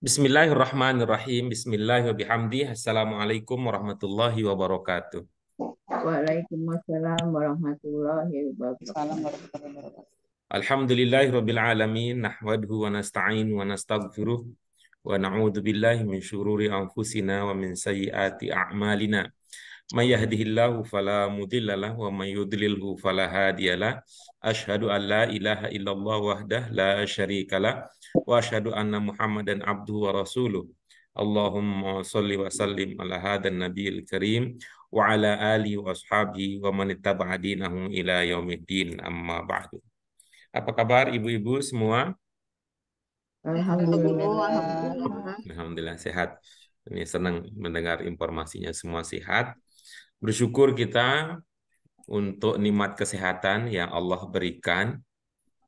Bismillahirrahmanirrahim. Bismillahirrahmanirrahim. Assalamualaikum warahmatullahi wabarakatuh. Waalaikumsalam warahmatullahi wabarakatuh. Alhamdulillahirabbil alamin wa nasta'inu wa nastaghfiruh wa na'udzu billahi min syururi anfusina wa min sayyiati a'malina may yahdihillahu fala mudhillalah wa may yudlilhu fala hadiyalah asyhadu an la ilaha illallah wahdah la syarikalah wa asyhadu anna muhammadan abduhu wa rasuluh Allahumma salli wa sallim ala hadan nabiyil karim wa ala ali wa ashabihi wa man ittaba'a dinahu ila yaumiddin amma ba'du Apa kabar ibu-ibu semua? Alhamdulillah. Alhamdulillah sehat. Ini senang mendengar informasinya semua sehat. Bersyukur kita untuk nikmat kesehatan yang Allah berikan,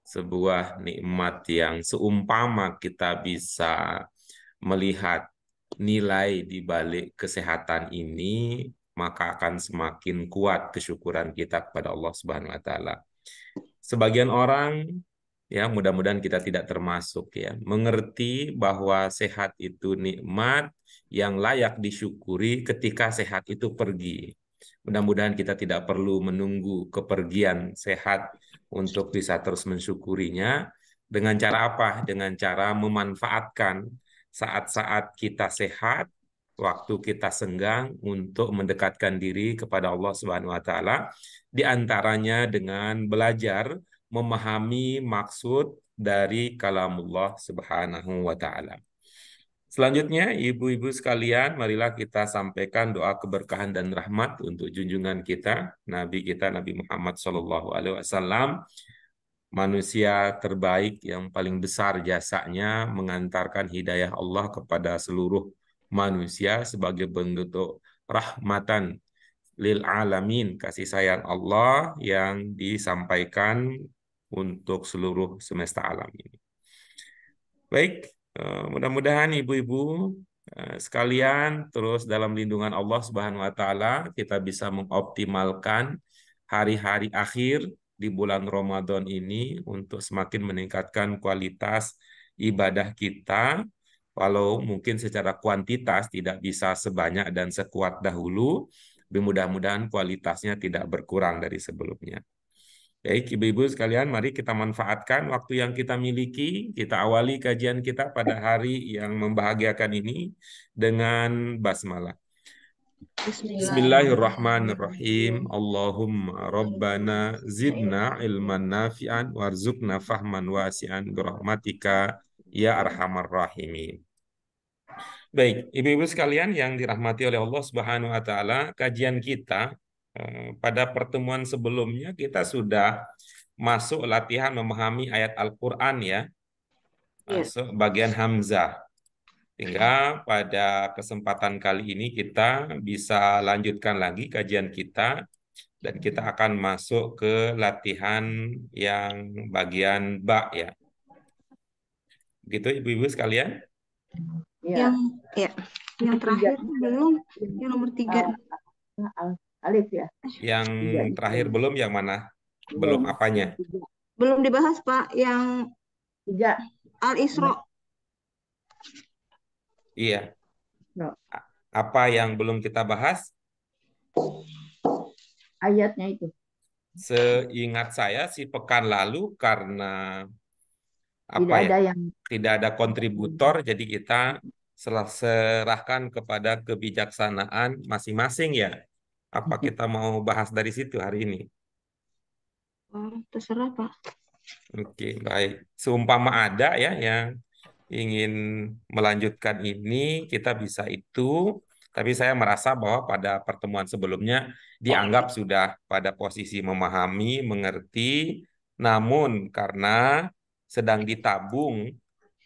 sebuah nikmat yang seumpama kita bisa melihat nilai di balik kesehatan ini, maka akan semakin kuat kesyukuran kita kepada Allah Subhanahu wa taala. Sebagian orang ya mudah-mudahan kita tidak termasuk ya, mengerti bahwa sehat itu nikmat yang layak disyukuri ketika sehat itu pergi. Mudah-mudahan kita tidak perlu menunggu kepergian sehat untuk bisa terus mensyukurinya. Dengan cara apa? Dengan cara memanfaatkan saat-saat kita sehat, waktu kita senggang untuk mendekatkan diri kepada Allah Subhanahu wa taala, di antaranya dengan belajar memahami maksud dari kalamullah Subhanahu wa taala. Selanjutnya, ibu-ibu sekalian, marilah kita sampaikan doa keberkahan dan rahmat untuk junjungan kita, Nabi kita Nabi Muhammad Shallallahu Alaihi Wasallam, manusia terbaik yang paling besar jasanya mengantarkan hidayah Allah kepada seluruh manusia sebagai bentuk rahmatan lil alamin, kasih sayang Allah yang disampaikan untuk seluruh semesta alam ini. Baik, Eh, mudah-mudahan ibu-ibu eh, sekalian terus dalam lindungan Allah Subhanahu wa taala kita bisa mengoptimalkan hari-hari akhir di bulan Ramadan ini untuk semakin meningkatkan kualitas ibadah kita walau mungkin secara kuantitas tidak bisa sebanyak dan sekuat dahulu mudah-mudahan kualitasnya tidak berkurang dari sebelumnya. Baik, Ibu-ibu sekalian, mari kita manfaatkan waktu yang kita miliki. Kita awali kajian kita pada hari yang membahagiakan ini dengan basmalah. Bismillahirrahmanirrahim. Allahumma rabbana zidna ilman nafi'an warzukna fahman wasi'an birahmatika ya arhamar rahimin. Baik, Ibu-ibu sekalian yang dirahmati oleh Allah Subhanahu wa taala, kajian kita Eh, pada pertemuan sebelumnya kita sudah masuk latihan memahami ayat Al-Qur'an ya. Iya. Masuk bagian hamzah. Sehingga iya. pada kesempatan kali ini kita bisa lanjutkan lagi kajian kita dan kita akan masuk ke latihan yang bagian ba ya. Gitu ibu-ibu sekalian? Ya. Yang ya, yang terakhir belum yang nomor tiga. Alif ya. Yang tiga, terakhir tiga. belum yang mana? Belum, belum apanya? Tiga. Belum dibahas Pak yang tiga Al Isro. Iya. No. Apa yang belum kita bahas? Ayatnya itu. Seingat saya si pekan lalu karena apa tidak ya? ada yang tidak ada kontributor jadi kita serahkan kepada kebijaksanaan masing-masing ya. Apa kita mau bahas dari situ hari ini? Terserah Pak. Oke, baik. Seumpama ada ya yang ingin melanjutkan ini, kita bisa itu. Tapi saya merasa bahwa pada pertemuan sebelumnya dianggap sudah pada posisi memahami, mengerti. Namun karena sedang ditabung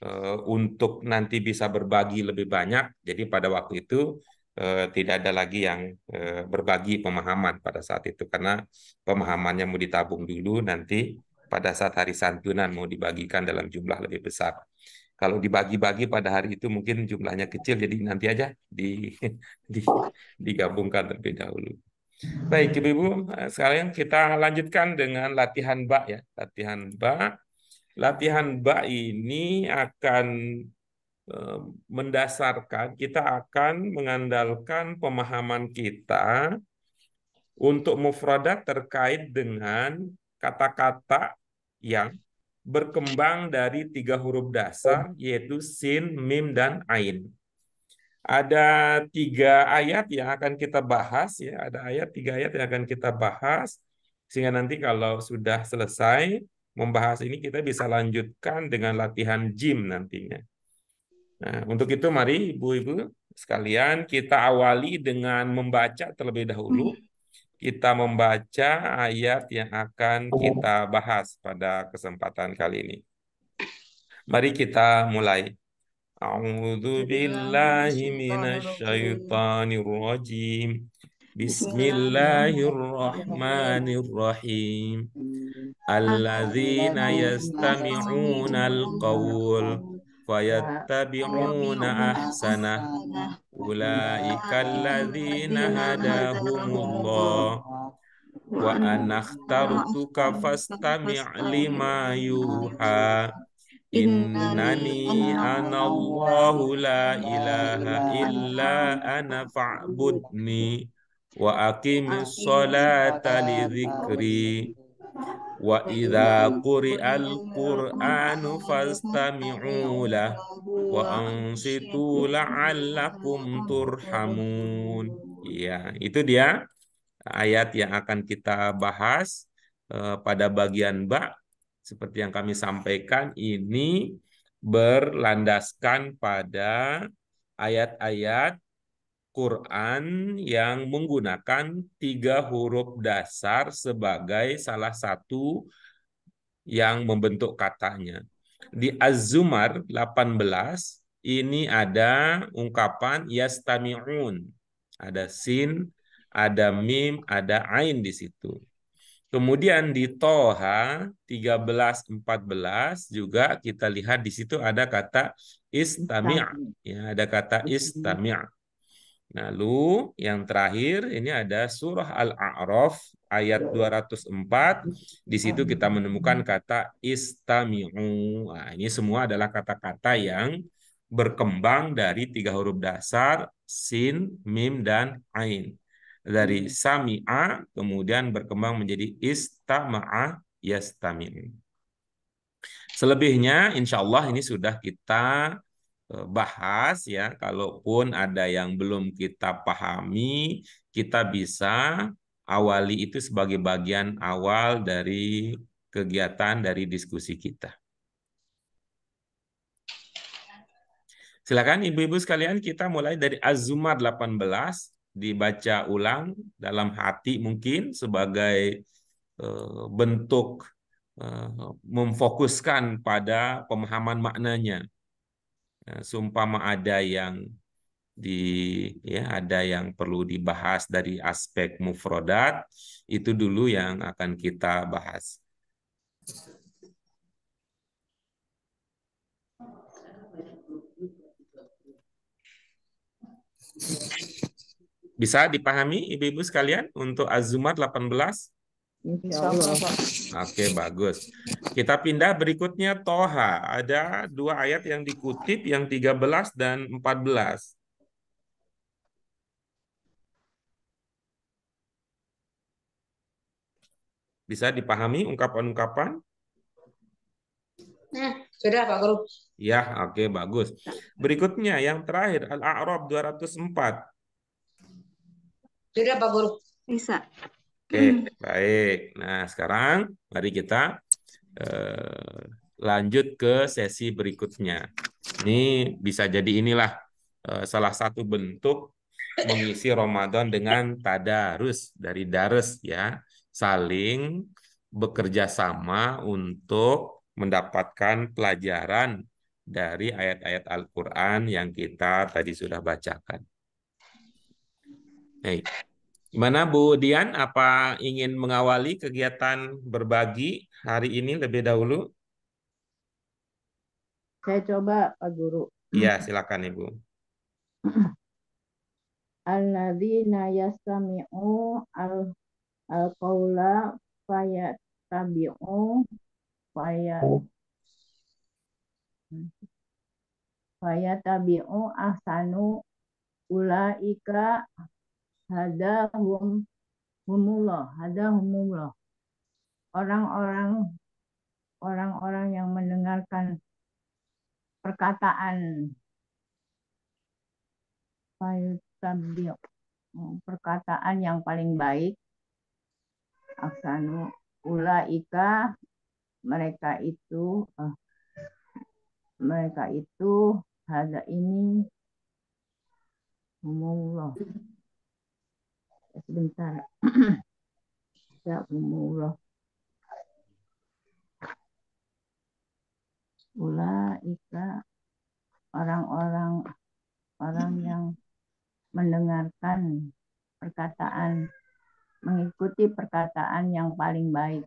eh, untuk nanti bisa berbagi lebih banyak, jadi pada waktu itu Eh, tidak ada lagi yang eh, berbagi pemahaman pada saat itu karena pemahamannya mau ditabung dulu nanti pada saat hari santunan mau dibagikan dalam jumlah lebih besar. Kalau dibagi-bagi pada hari itu mungkin jumlahnya kecil jadi nanti aja di, di digabungkan terlebih dahulu. Baik Ibu-ibu, eh, sekarang kita lanjutkan dengan latihan bak ya. Latihan bak. Latihan bak ini akan mendasarkan kita akan mengandalkan pemahaman kita untuk mufradat terkait dengan kata-kata yang berkembang dari tiga huruf dasar yaitu sin, mim, dan ain. Ada tiga ayat yang akan kita bahas ya, ada ayat tiga ayat yang akan kita bahas sehingga nanti kalau sudah selesai membahas ini kita bisa lanjutkan dengan latihan gym nantinya. Nah, untuk itu mari Ibu-ibu sekalian kita awali dengan membaca terlebih dahulu. Hmm. Kita membaca ayat yang akan oh. kita bahas pada kesempatan kali ini. Mari kita mulai. A'udzu billahi minasyaitonir rajim. Bismillahirrahmanirrahim. Alladzina yastami'una al qawla fayattabi'una ahsana ulaika alladzina hadahumullah wa anakhtartuka fastami' lima yuha innani anallahu la ilaha illa ana fa'budni wa aqimis salata li dhikri Wa idza quri'al Qur'anu fastami'u la wa ansitu la'allakum turhamun. ya itu dia ayat yang akan kita bahas eh, pada bagian ba seperti yang kami sampaikan ini berlandaskan pada ayat-ayat Quran yang menggunakan tiga huruf dasar sebagai salah satu yang membentuk katanya. Di Az-Zumar 18 ini ada ungkapan yastami'un. Ada sin, ada mim, ada ain di situ. Kemudian di Toha 13 14 juga kita lihat di situ ada kata istami'. Ya, ada kata istami'. Lalu yang terakhir ini ada surah Al-A'raf ayat 204. Di situ kita menemukan kata istami'u. Nah, ini semua adalah kata-kata yang berkembang dari tiga huruf dasar sin, mim dan ain. Dari sami'a kemudian berkembang menjadi istama'a yastami'u. Selebihnya insya Allah ini sudah kita Eh, bahas ya kalaupun ada yang belum kita pahami kita bisa awali itu sebagai bagian awal dari kegiatan dari diskusi kita. Silakan ibu-ibu sekalian kita mulai dari Az-Zumar 18 dibaca ulang dalam hati mungkin sebagai eh, bentuk eh, memfokuskan pada pemahaman maknanya Eh, seumpama ada yang di ya ada yang perlu dibahas dari aspek mufrodat itu dulu yang akan kita bahas. Bisa dipahami ibu-ibu sekalian untuk az 18? Insya ya Allah. Oke, bagus. Kita pindah berikutnya Toha. Ada dua ayat yang dikutip, yang 13 dan 14. Bisa dipahami ungkapan-ungkapan? Nah, sudah Pak Guru. Ya, oke, bagus. Berikutnya yang terakhir Al-A'raf 204. Sudah Pak Guru. Bisa. Oke, hmm. baik. Nah, sekarang mari kita eh, lanjut ke sesi berikutnya. Ini bisa jadi inilah eh, salah satu bentuk mengisi Ramadan dengan tadarus dari darus ya, saling bekerja sama untuk mendapatkan pelajaran dari ayat-ayat Al-Qur'an yang kita tadi sudah bacakan. Baik. Hey. Gimana Bu Dian, apa ingin mengawali kegiatan berbagi hari ini lebih dahulu? Saya coba Pak Guru. Iya, silakan Ibu. Alladzina yastami'u al qawla fayat fayattabi'u fayat oh. fayattabi'u ahsanu ulaika hadahum humullah hadahumullah orang-orang orang-orang yang mendengarkan perkataan perkataan yang paling baik aksanu ulaika mereka itu uh, mereka itu hada ini umullah Eh, sebentar. ya Allah. Ika orang-orang orang hmm. yang mendengarkan perkataan mengikuti perkataan yang paling baik.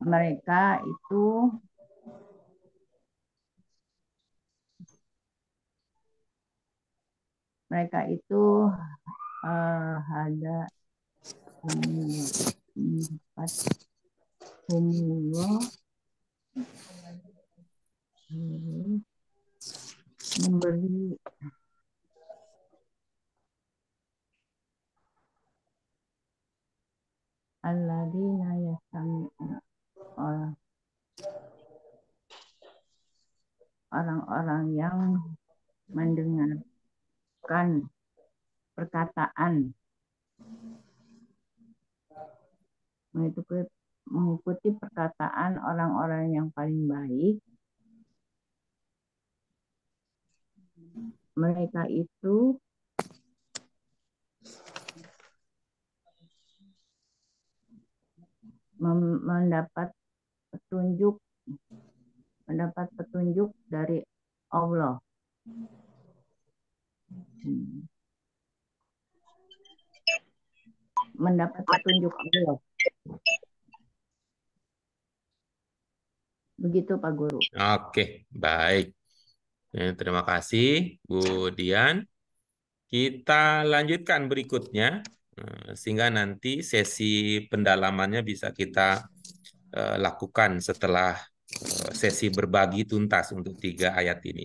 Mereka itu mereka itu uh, ada empat umur memberi alladzina yastami'una orang-orang yang mendengar mengucapkan perkataan mengikuti perkataan orang-orang yang paling baik mereka itu mendapat petunjuk mendapat petunjuk dari Allah. Hmm. Mendapat petunjuk Allah. Begitu Pak Guru. Oke, baik. Ya, terima kasih Bu Dian. Kita lanjutkan berikutnya eh, sehingga nanti sesi pendalamannya bisa kita eh, lakukan setelah eh, sesi berbagi tuntas untuk tiga ayat ini.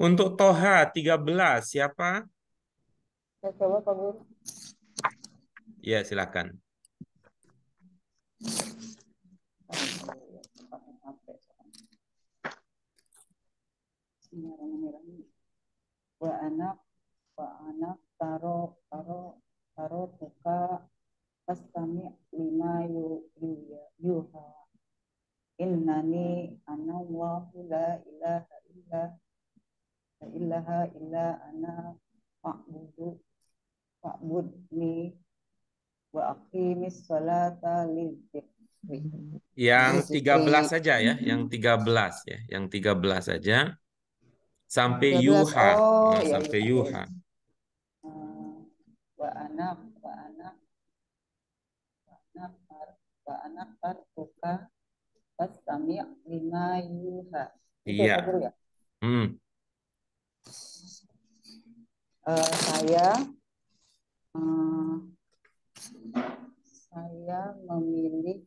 Untuk Toha 13 siapa? Saya coba Pak Guru. Ya, silakan. Wa anak wa anak taro taro taro buka pastami lima yu yuha innani anawahu la ilaha illa ilaha illa ana fa'budu fa'budni wa aqimis salata lidzikri. Yang 13 saja ya, yang 13 ya, yang 13 saja. Sampai 13, yuha, ya, oh, nah, ya, sampai ya. yuha. Ya. Wa ana wa ana wa anak wa anak tarkuka fastami' lima yuha. Iya. Ya? Hmm uh, saya uh, saya memilih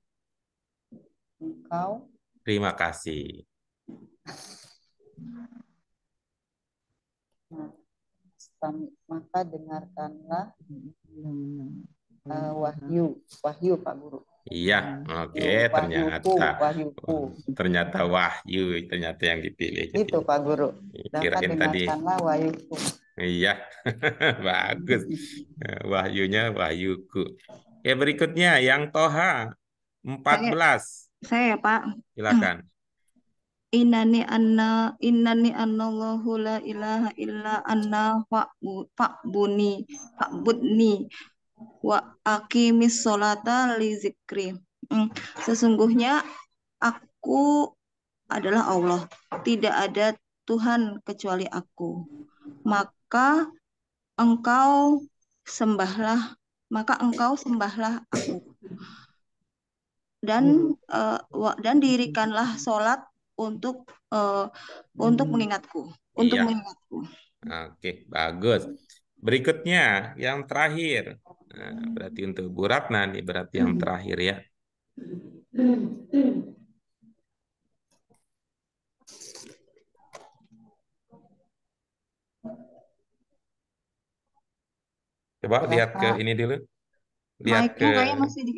engkau. Terima kasih. Nah, maka dengarkanlah uh, wahyu, wahyu Pak Guru. Iya, hmm. oke. Okay. Ternyata wahyuku. ternyata wahyu ternyata yang dipilih. Itu Pak Guru. dengarkanlah tadi. Wahyu. Iya, bagus. Wahyunya Wahyuku. Ya berikutnya yang Toha 14. Saya, saya ya Pak. Silakan. Inani anna inani annallahu la ilaha illa anna fa'buni fa'budni wa aqimis sholata li zikri. Hmm, sesungguhnya aku adalah Allah, tidak ada Tuhan kecuali aku. Maka maka engkau sembahlah maka engkau sembahlah aku dan uh, dan dirikanlah sholat untuk uh, untuk hmm. mengingatku untuk iya. mengingatku oke bagus berikutnya yang terakhir nah, berarti untuk Bu Ratna nih berarti yang hmm. terakhir ya hmm. Coba Bapak. lihat ke ini dulu. Lihat ke kayaknya masih di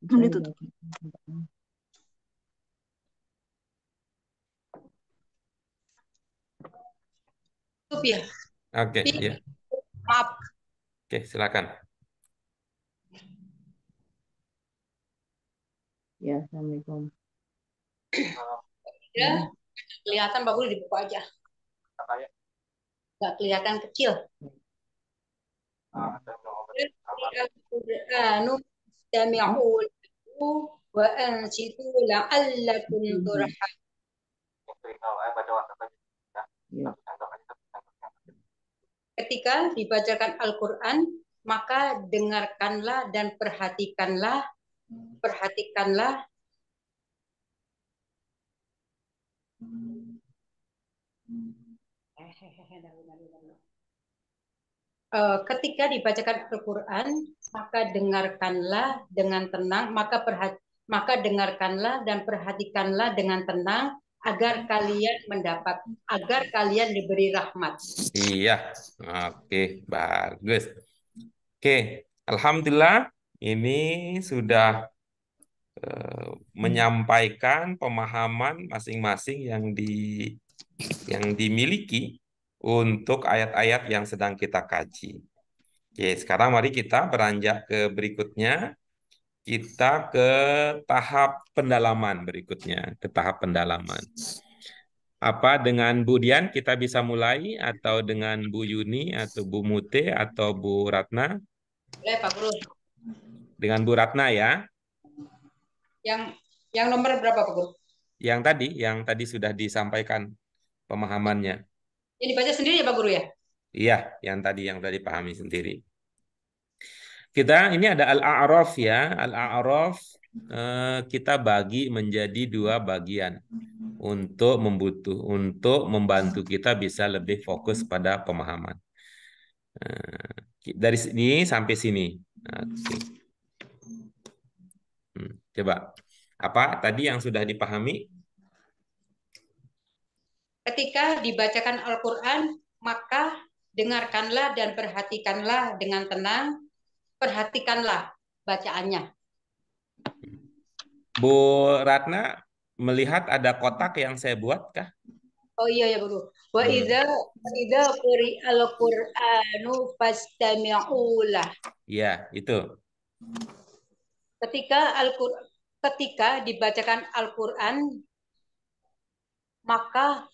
belum ditutup. Tutup ya. Oke, okay, ya. Maaf. Oke, okay, silakan. Ya, Assalamualaikum. Ya, kelihatan bagus dibuka aja. Ya? Nggak kelihatan kecil. Ketika dibacakan Al-Quran, maka dengarkanlah dan perhatikanlah, perhatikanlah Eh, ketika dibacakan Al-Quran, maka dengarkanlah dengan tenang, maka perhati, maka dengarkanlah dan perhatikanlah dengan tenang agar kalian mendapat, agar kalian diberi rahmat. Iya, oke, bagus. Oke, alhamdulillah ini sudah eh, menyampaikan pemahaman masing-masing yang di yang dimiliki untuk ayat-ayat yang sedang kita kaji. Oke, sekarang mari kita beranjak ke berikutnya. Kita ke tahap pendalaman berikutnya, ke tahap pendalaman. Apa dengan Bu Dian kita bisa mulai atau dengan Bu Yuni atau Bu Mute atau Bu Ratna? Boleh Pak Guru. Dengan Bu Ratna ya. Yang yang nomor berapa Pak Guru? Yang tadi, yang tadi sudah disampaikan pemahamannya. Yang dibaca sendiri ya Pak Guru ya? Iya, yang tadi yang tadi pahami sendiri. Kita ini ada Al-A'raf ya. Al-A'raf eh, kita bagi menjadi dua bagian untuk membutuh untuk membantu kita bisa lebih fokus pada pemahaman. Eh, dari sini sampai sini. Hmm, coba apa tadi yang sudah dipahami? Ketika dibacakan Al-Quran, maka dengarkanlah dan perhatikanlah dengan tenang, perhatikanlah bacaannya. Bu Ratna melihat ada kotak yang saya buat kah? Oh iya ya Bu. Wa idza iya. wa idza al Qur'anu fastami'ulah. Iya, itu. Ketika al ketika dibacakan Al-Qur'an maka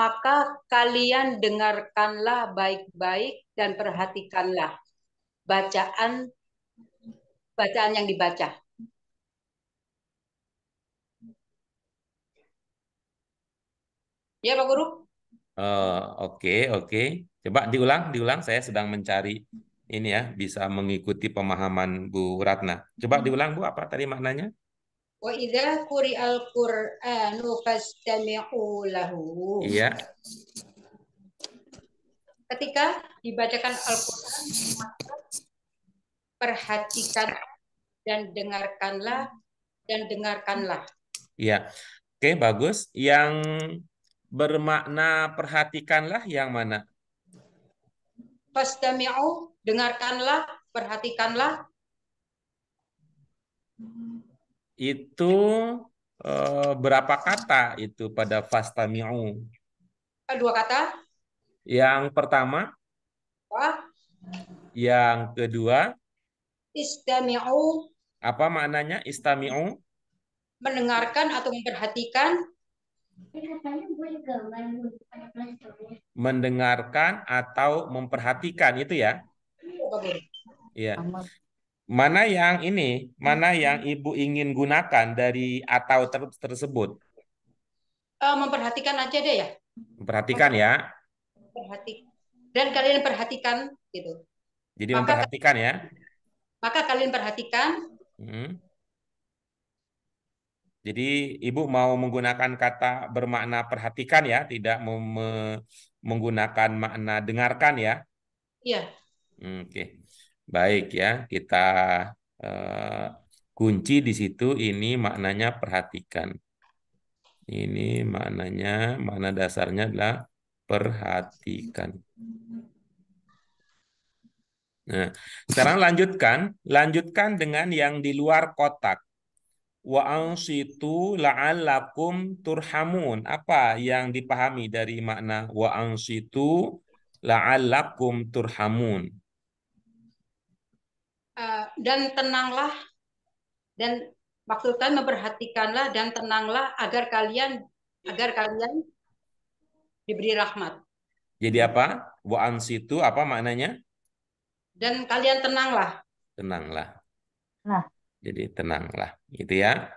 maka kalian dengarkanlah baik-baik dan perhatikanlah bacaan bacaan yang dibaca. Ya Pak Guru. Eh, oke uh, oke okay, okay. coba diulang diulang saya sedang mencari ini ya bisa mengikuti pemahaman Bu Ratna. Coba diulang Bu apa tadi maknanya? Wa idza quri'al Qur'anu fastami'u lahu. Iya. Ketika dibacakan Al-Qur'an perhatikan dan dengarkanlah dan dengarkanlah. Iya. Oke, bagus. Yang bermakna perhatikanlah yang mana? Fastami'u, dengarkanlah, perhatikanlah, itu eh, berapa kata itu pada fastami'u? Eh, dua kata. Yang pertama? apa Yang kedua? Istami'u. Apa maknanya istami'u? Mendengarkan atau memperhatikan. Mendengarkan atau memperhatikan itu ya? Iya. Mana yang ini, mana hmm. yang Ibu ingin gunakan dari atau ter tersebut? Uh, memperhatikan aja deh ya. Memperhatikan ya. memperhatikan. Dan kalian perhatikan gitu. Jadi maka, memperhatikan ya. Maka kalian perhatikan. Hmm. Jadi ibu mau menggunakan kata bermakna perhatikan ya, tidak menggunakan makna dengarkan ya. Iya. Hmm, oke. Okay. Baik ya, kita eh, kunci di situ ini maknanya perhatikan. Ini maknanya, mana dasarnya adalah perhatikan. Nah, sekarang lanjutkan, lanjutkan dengan yang di luar kotak. Wa ansitu la'allakum turhamun. Apa yang dipahami dari makna wa ansitu la'allakum turhamun? Eh, dan tenanglah dan maksud Tuhan memperhatikanlah dan tenanglah agar kalian agar kalian diberi rahmat. Jadi apa? Wa ansitu apa maknanya? Dan kalian tenanglah. Tenanglah. Nah. Jadi tenanglah, gitu ya.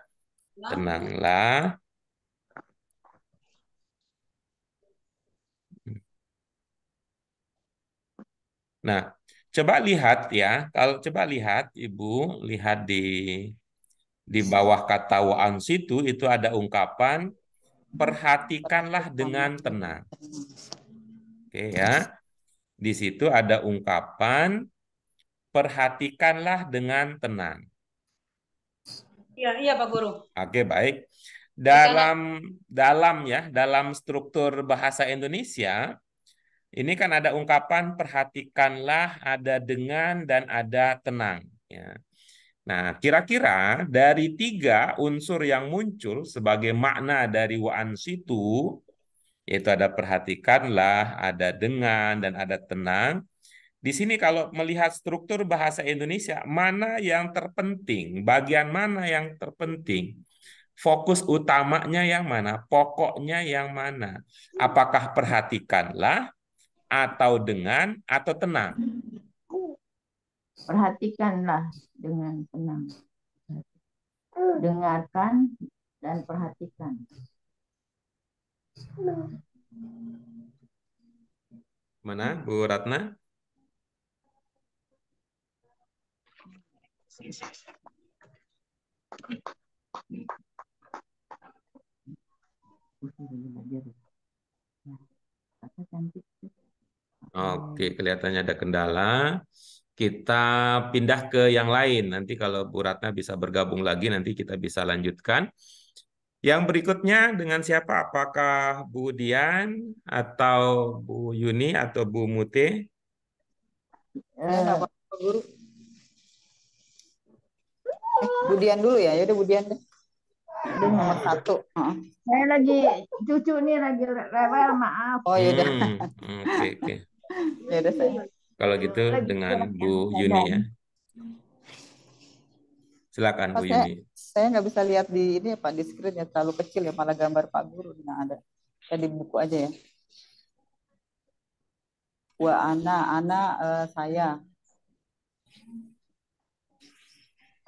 Nah. Tenanglah. Nah, Coba lihat ya, kalau coba lihat Ibu, lihat di di bawah kata wa'an situ itu ada ungkapan perhatikanlah dengan tenang. Oke ya. Di situ ada ungkapan perhatikanlah dengan tenang. Iya, iya Pak Guru. Oke, baik. Dalam dalam ya, dalam struktur bahasa Indonesia ini kan ada ungkapan perhatikanlah, ada dengan dan ada tenang. Ya. Nah, kira-kira dari tiga unsur yang muncul sebagai makna dari waan situ, yaitu ada perhatikanlah, ada dengan dan ada tenang. Di sini kalau melihat struktur bahasa Indonesia, mana yang terpenting, bagian mana yang terpenting? fokus utamanya yang mana, pokoknya yang mana. Apakah perhatikanlah, atau dengan atau tenang? Perhatikanlah dengan tenang. Dengarkan dan perhatikan. Mana Bu Ratna? cantik? Oke, oh. kelihatannya ada kendala. Kita pindah ke yang lain. Nanti kalau Bu Ratna bisa bergabung lagi, nanti kita bisa lanjutkan. Yang berikutnya dengan siapa? Apakah Bu Dian atau Bu Yuni atau Bu Mute? Eh, eh Bu Dian dulu ya, yaudah Bu Dian deh. nomor satu. Saya lagi cucu nih lagi rewel, maaf. Oh ya Hmm, oke okay, Okay ya udah saya. Kalau gitu dengan Bu Yuni ya. Silakan Bu Yuni. Saya nggak bisa lihat di ini ya Pak di screen ya terlalu kecil ya malah gambar Pak Guru yang ada. Saya di buku aja ya. Wa ana ana uh, saya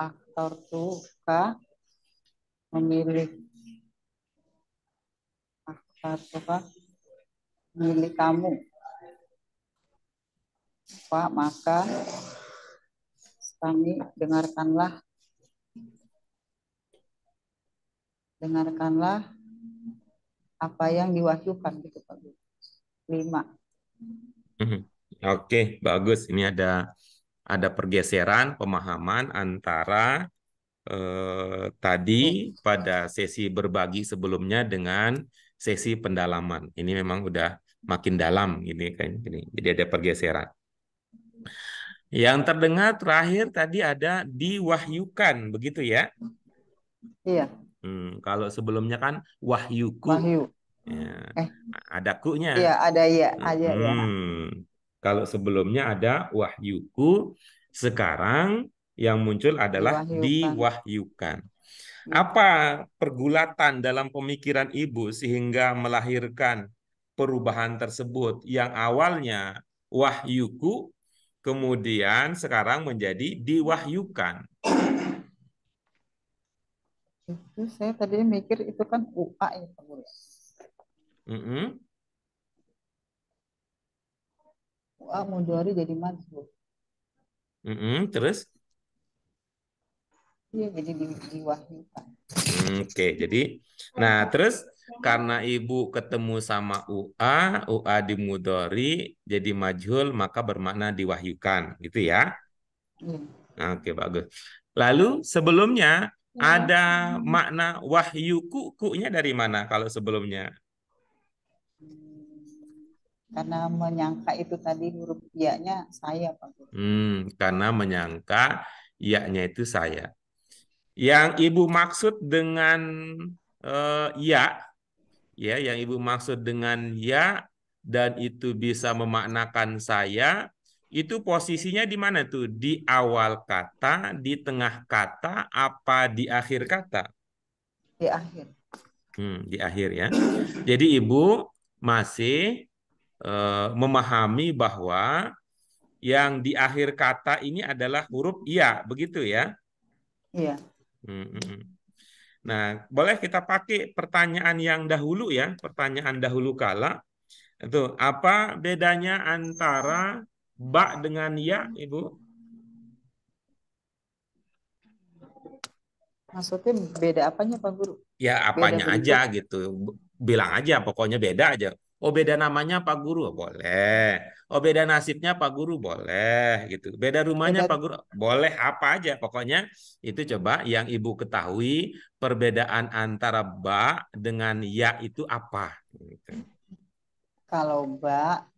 aktor suka memilih aktor suka memilih kamu Pak, maka kami dengarkanlah dengarkanlah apa yang diwahyukan gitu Pak Guru. Lima. Mhm. Oke, bagus. Ini ada ada pergeseran pemahaman antara eh, tadi pada sesi berbagi sebelumnya dengan sesi pendalaman. Ini memang udah makin dalam ini kan ini. Jadi ada pergeseran. Yang terdengar terakhir tadi ada diwahyukan, begitu ya? Iya. Hmm, kalau sebelumnya kan wahyuku. Wahyu. Ya. Eh. Ada ku-nya. Iya, ada ya, ada hmm. ya. Kalau sebelumnya ada wahyuku, sekarang yang muncul adalah diwahyukan. diwahyukan. Hmm. Apa pergulatan dalam pemikiran ibu sehingga melahirkan perubahan tersebut yang awalnya wahyuku kemudian sekarang menjadi diwahyukan. Itu saya tadi mikir itu kan UA ya Pak Guru. Ya? Mm -hmm. UA mudori jadi majhul. Mm -hmm. Terus? Iya jadi diwahyukan. Mm, oke, okay, jadi nah terus karena ibu ketemu sama UA, UA dimudori, jadi majhul, maka bermakna diwahyukan. Gitu ya. Hmm. Oke, bagus. Lalu sebelumnya hmm. ada makna wahyuku, nya dari mana kalau sebelumnya? Karena menyangka itu tadi huruf ya-nya saya, Pak. Hmm, karena menyangka ya-nya itu saya. Yang ibu maksud dengan uh, ya ya yang ibu maksud dengan ya dan itu bisa memaknakan saya itu posisinya di mana tuh di awal kata di tengah kata apa di akhir kata di akhir hmm, di akhir ya jadi ibu masih uh, memahami bahwa yang di akhir kata ini adalah huruf ya, begitu ya iya hmm. hmm, hmm. Nah, boleh kita pakai pertanyaan yang dahulu ya, pertanyaan dahulu kala. Itu apa bedanya antara ba dengan ya, Ibu? Maksudnya beda apanya Pak Guru? Ya apanya beda aja gitu. Bilang aja pokoknya beda aja. Oh beda namanya Pak Guru oh, boleh. Oh beda nasibnya Pak Guru boleh gitu. Beda rumahnya beda... Pak Guru boleh apa aja pokoknya itu coba yang Ibu ketahui perbedaan antara ba dengan ya itu apa gitu. Kalau ba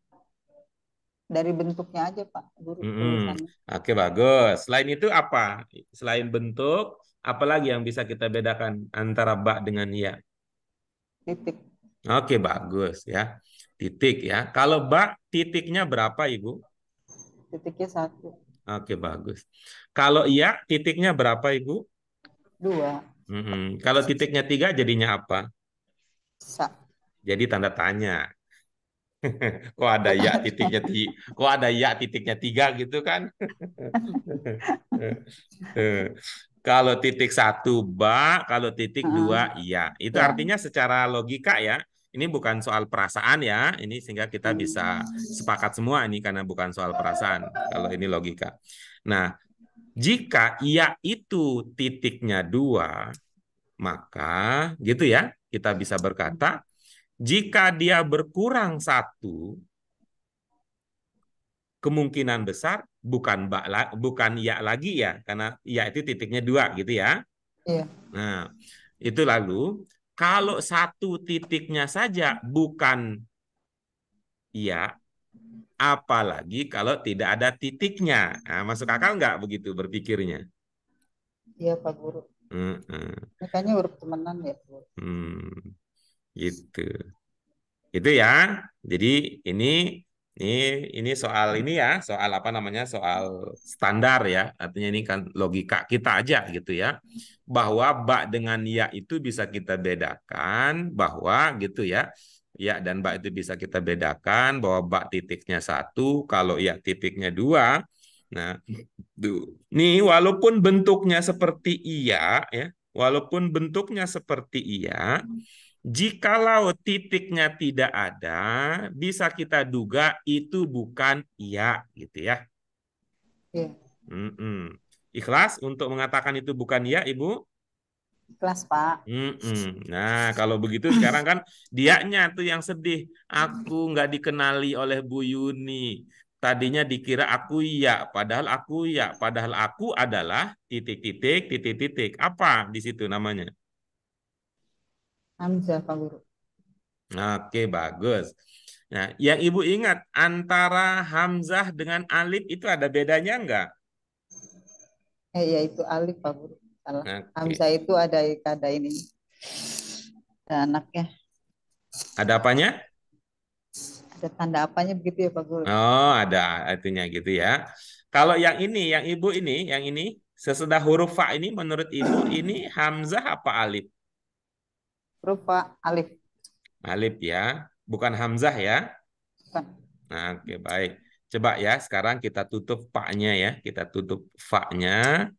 dari bentuknya aja Pak Guru. Mm -hmm. Oke bagus. Selain itu apa? Selain bentuk apalagi yang bisa kita bedakan antara ba dengan ya? Titik Oke, bagus ya. Titik ya. Kalau bak titiknya berapa, Ibu? Titiknya satu. Oke, bagus. Kalau ya titiknya berapa, Ibu? Dua. Mm -hmm. Kalau titiknya tiga jadinya apa? Sa. Jadi tanda tanya. kok ada ya titiknya ti kok ada ya titiknya tiga gitu kan eh, kalau titik satu ba kalau titik dua ya itu iya. artinya secara logika ya ini bukan soal perasaan ya, ini sehingga kita bisa sepakat semua ini karena bukan soal perasaan kalau ini logika. Nah, jika ia itu titiknya dua, maka gitu ya, kita bisa berkata jika dia berkurang satu, kemungkinan besar bukan bak bukan ya lagi ya, karena ya itu titiknya dua gitu ya. Iya. Nah, itu lalu kalau satu titiknya saja bukan iya, apalagi kalau tidak ada titiknya. Nah, masuk akal nggak begitu berpikirnya? Iya Pak Guru. Mm -mm. Makanya huruf temenan ya Bu. Hmm, gitu. Itu ya. Jadi ini ini ini soal ini ya, soal apa namanya? Soal standar ya. Artinya ini kan logika kita aja gitu ya. Bahwa ba dengan ya itu bisa kita bedakan bahwa gitu ya. Ya dan ba itu bisa kita bedakan bahwa ba titiknya satu, kalau ya titiknya dua. Nah, tuh. Nih walaupun bentuknya seperti iya ya, walaupun bentuknya seperti iya, Jikalau titiknya tidak ada, bisa kita duga itu bukan iya, gitu ya. Iya. Mm -mm. Ikhlas untuk mengatakan itu bukan iya, Ibu? Ikhlas, Pak. Mm -mm. Nah, kalau begitu sekarang kan dianya tuh yang sedih. Aku nggak dikenali oleh Bu Yuni. Tadinya dikira aku iya, padahal aku iya. Padahal aku adalah titik-titik, titik-titik. Apa di situ namanya? Hamzah Pak Guru. Oke, bagus. Nah, yang Ibu ingat antara Hamzah dengan Alif itu ada bedanya enggak? Eh, ya itu Alif Pak Guru. Salah. Okay. Hamzah itu ada ada ini. Ada anaknya. Ada apanya? Ada tanda apanya begitu ya Pak Guru? Oh, ada artinya gitu ya. Kalau yang ini, yang Ibu ini, yang ini sesudah huruf fa ini menurut Ibu ini Hamzah apa Alif? rupa alif. Alif ya, bukan hamzah ya. Nah, oke okay, baik. Coba ya, sekarang kita tutup faknya ya, kita tutup faknya.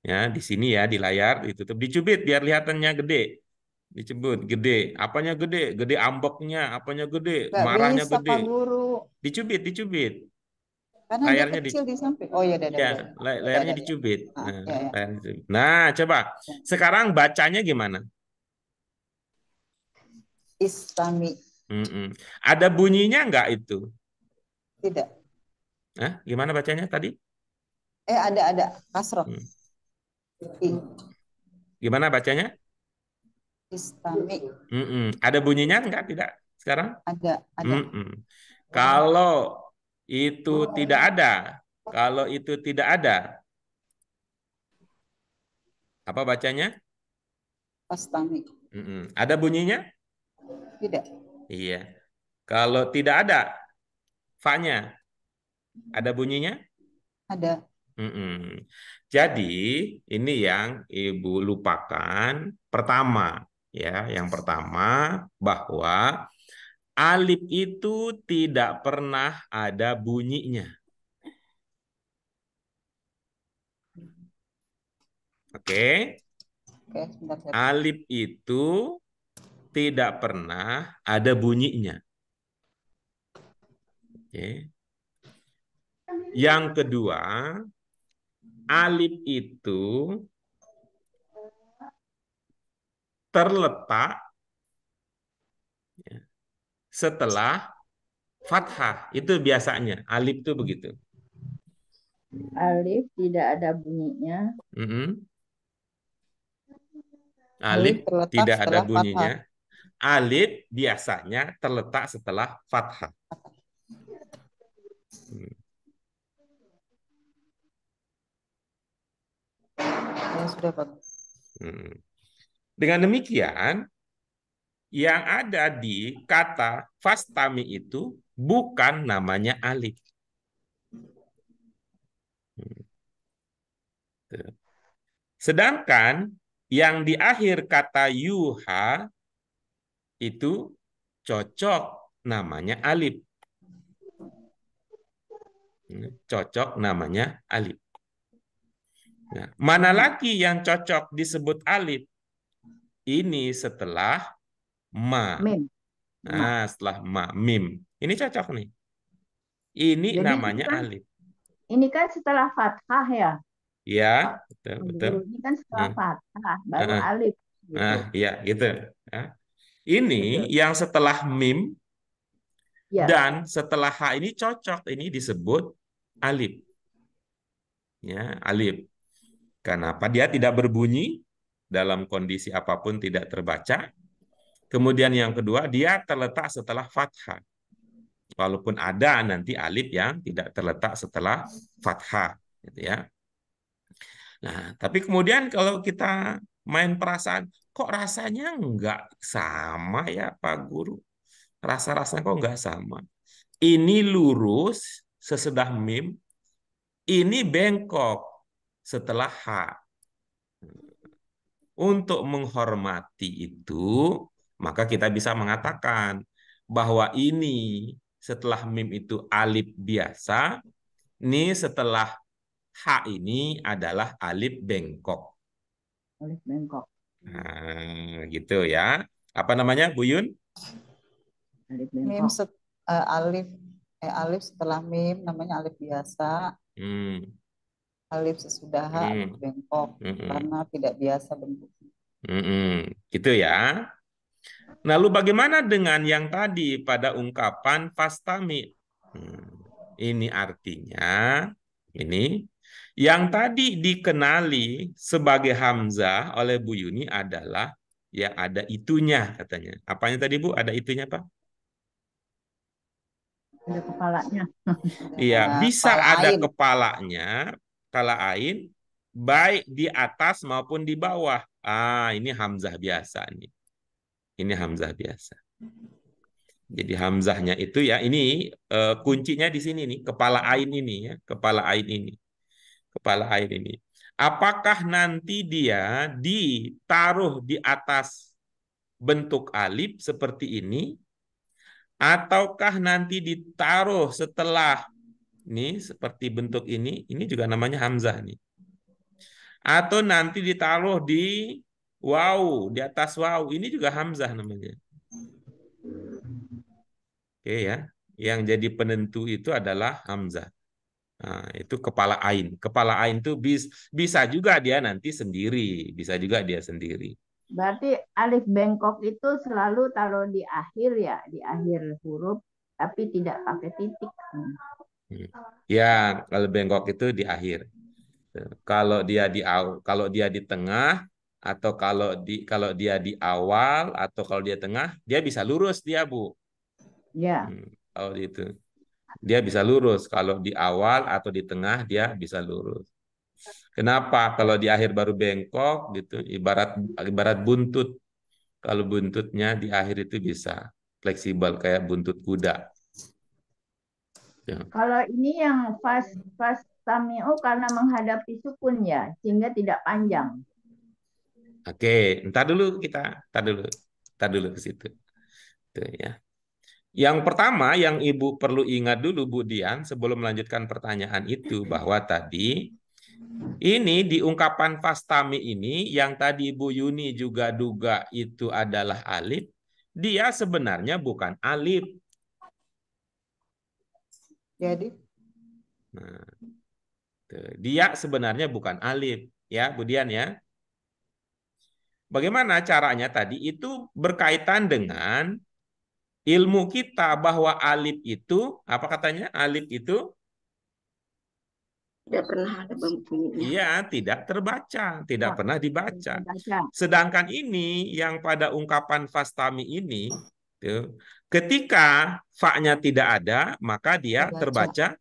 Ya, di sini ya di layar ditutup, dicubit biar kelihatannya gede. Dicubit gede. Apanya gede? Gede amboknya, apanya gede? Gak marahnya bisa, gede. Guru. Dicubit, dicubit. Karena layarnya kecil di... samping Oh iya, dada, ya, dada. Ah, nah, iya, iya. layarnya dicubit. nah, ya, ya. nah, coba. Iya. Sekarang bacanya gimana? istami. Mm-mm. Ada bunyinya nggak itu? Tidak. Eh, Gimana bacanya tadi? Eh ada ada kasroh. Hmm. Gimana bacanya? istami. Mm-mm. Ada bunyinya nggak? Tidak. Sekarang? Ada. ada. Mm-mm. Kalau itu oh. tidak ada, kalau itu tidak ada, apa bacanya? Astami. Mm-mm. Ada bunyinya? Tidak. Iya. Kalau tidak ada fa ada bunyinya? Ada. Mm-mm. Jadi ini yang ibu lupakan pertama ya, yang pertama bahwa alif itu tidak pernah ada bunyinya. Oke. Okay? Oke, sebentar, Alif itu tidak pernah ada bunyinya. Okay. Yang kedua, alif itu terletak setelah fathah. Itu biasanya. Alif itu begitu. Alif tidak ada bunyinya. Mm -hmm. Alif, tidak ada bunyinya. Fathah alif biasanya terletak setelah fathah. Hmm. bagus. Hmm. Dengan demikian, yang ada di kata fastami itu bukan namanya alif. Hmm. Sedangkan yang di akhir kata yuha itu cocok namanya alif. Cocok namanya alif. Nah, mana lagi yang cocok disebut alif? Ini setelah ma. Nah, setelah ma, mim. Ini cocok nih. Ini Jadi namanya ini kan, alif. Ini kan setelah fathah ya? Ya, betul, betul. Ini kan setelah nah. fathah, baru nah. alif. Gitu. Nah, iya, gitu. Nah. Ini okay. yang setelah mim yeah. dan setelah h ini cocok. Ini disebut alif. Ya, alif. Kenapa dia tidak berbunyi dalam kondisi apapun tidak terbaca? Kemudian yang kedua, dia terletak setelah fathah. Walaupun ada nanti alif yang tidak terletak setelah fathah, gitu ya. Nah, tapi kemudian kalau kita main perasaan, kok rasanya nggak sama ya Pak Guru? Rasa-rasanya kok nggak sama. Ini lurus sesudah mim, ini bengkok setelah H. Untuk menghormati itu, maka kita bisa mengatakan bahwa ini setelah mim itu alif biasa, ini setelah H ini adalah alif bengkok. Alif bengkok. Nah, gitu ya. Apa namanya, Bu Yun? Mim set, uh, alif eh alif setelah mim namanya alif biasa. Hmm. Alif sesudah hmm. alif bengkok hmm. karena tidak biasa bentuknya. Hmm. Gitu ya. Lalu bagaimana dengan yang tadi pada ungkapan pastami? Hmm. Ini artinya ini yang tadi dikenali sebagai Hamzah oleh Bu Yuni adalah ya ada itunya katanya. Apanya tadi Bu? Ada itunya Pak? Ada kepalanya. Iya, bisa kepala ada ain. kepalanya, kala ain, baik di atas maupun di bawah. Ah, ini Hamzah biasa nih. Ini Hamzah biasa. Jadi Hamzahnya itu ya ini uh, kuncinya di sini nih, kepala ain ini ya, kepala ain ini kepala air ini. Apakah nanti dia ditaruh di atas bentuk alif seperti ini ataukah nanti ditaruh setelah ini seperti bentuk ini, ini juga namanya hamzah nih. Atau nanti ditaruh di wow, di atas wow, ini juga hamzah namanya. Oke ya, yang jadi penentu itu adalah hamzah. Nah, itu kepala ain. Kepala ain itu bis, bisa juga dia nanti sendiri, bisa juga dia sendiri. Berarti alif bengkok itu selalu taruh di akhir ya, di akhir huruf, tapi tidak pakai titik. Hmm. Ya, kalau bengkok itu di akhir. Kalau dia di kalau dia di tengah atau kalau di kalau dia di awal atau kalau dia tengah, dia bisa lurus dia bu. Ya. Hmm, kalau itu dia bisa lurus. Kalau di awal atau di tengah dia bisa lurus. Kenapa? Kalau di akhir baru bengkok gitu, ibarat ibarat buntut. Kalau buntutnya di akhir itu bisa fleksibel kayak buntut kuda. Ya. Kalau ini yang fast fast tamio karena menghadapi sukun ya, sehingga tidak panjang. Oke, entar dulu kita, entar dulu, entar dulu ke situ. Tuh ya. Yang pertama yang Ibu perlu ingat dulu Bu Dian sebelum melanjutkan pertanyaan itu bahwa tadi ini di ungkapan fastami ini yang tadi Bu Yuni juga duga itu adalah alif, dia sebenarnya bukan alif. Jadi nah, dia sebenarnya bukan alif ya Bu Dian ya. Bagaimana caranya tadi itu berkaitan dengan ilmu kita bahwa alif itu apa katanya alif itu tidak pernah ada bunyinya. Iya, tidak terbaca, tidak nah, pernah dibaca. Terbaca. Sedangkan ini yang pada ungkapan fastami ini, itu ketika fa-nya tidak ada, maka dia terbaca.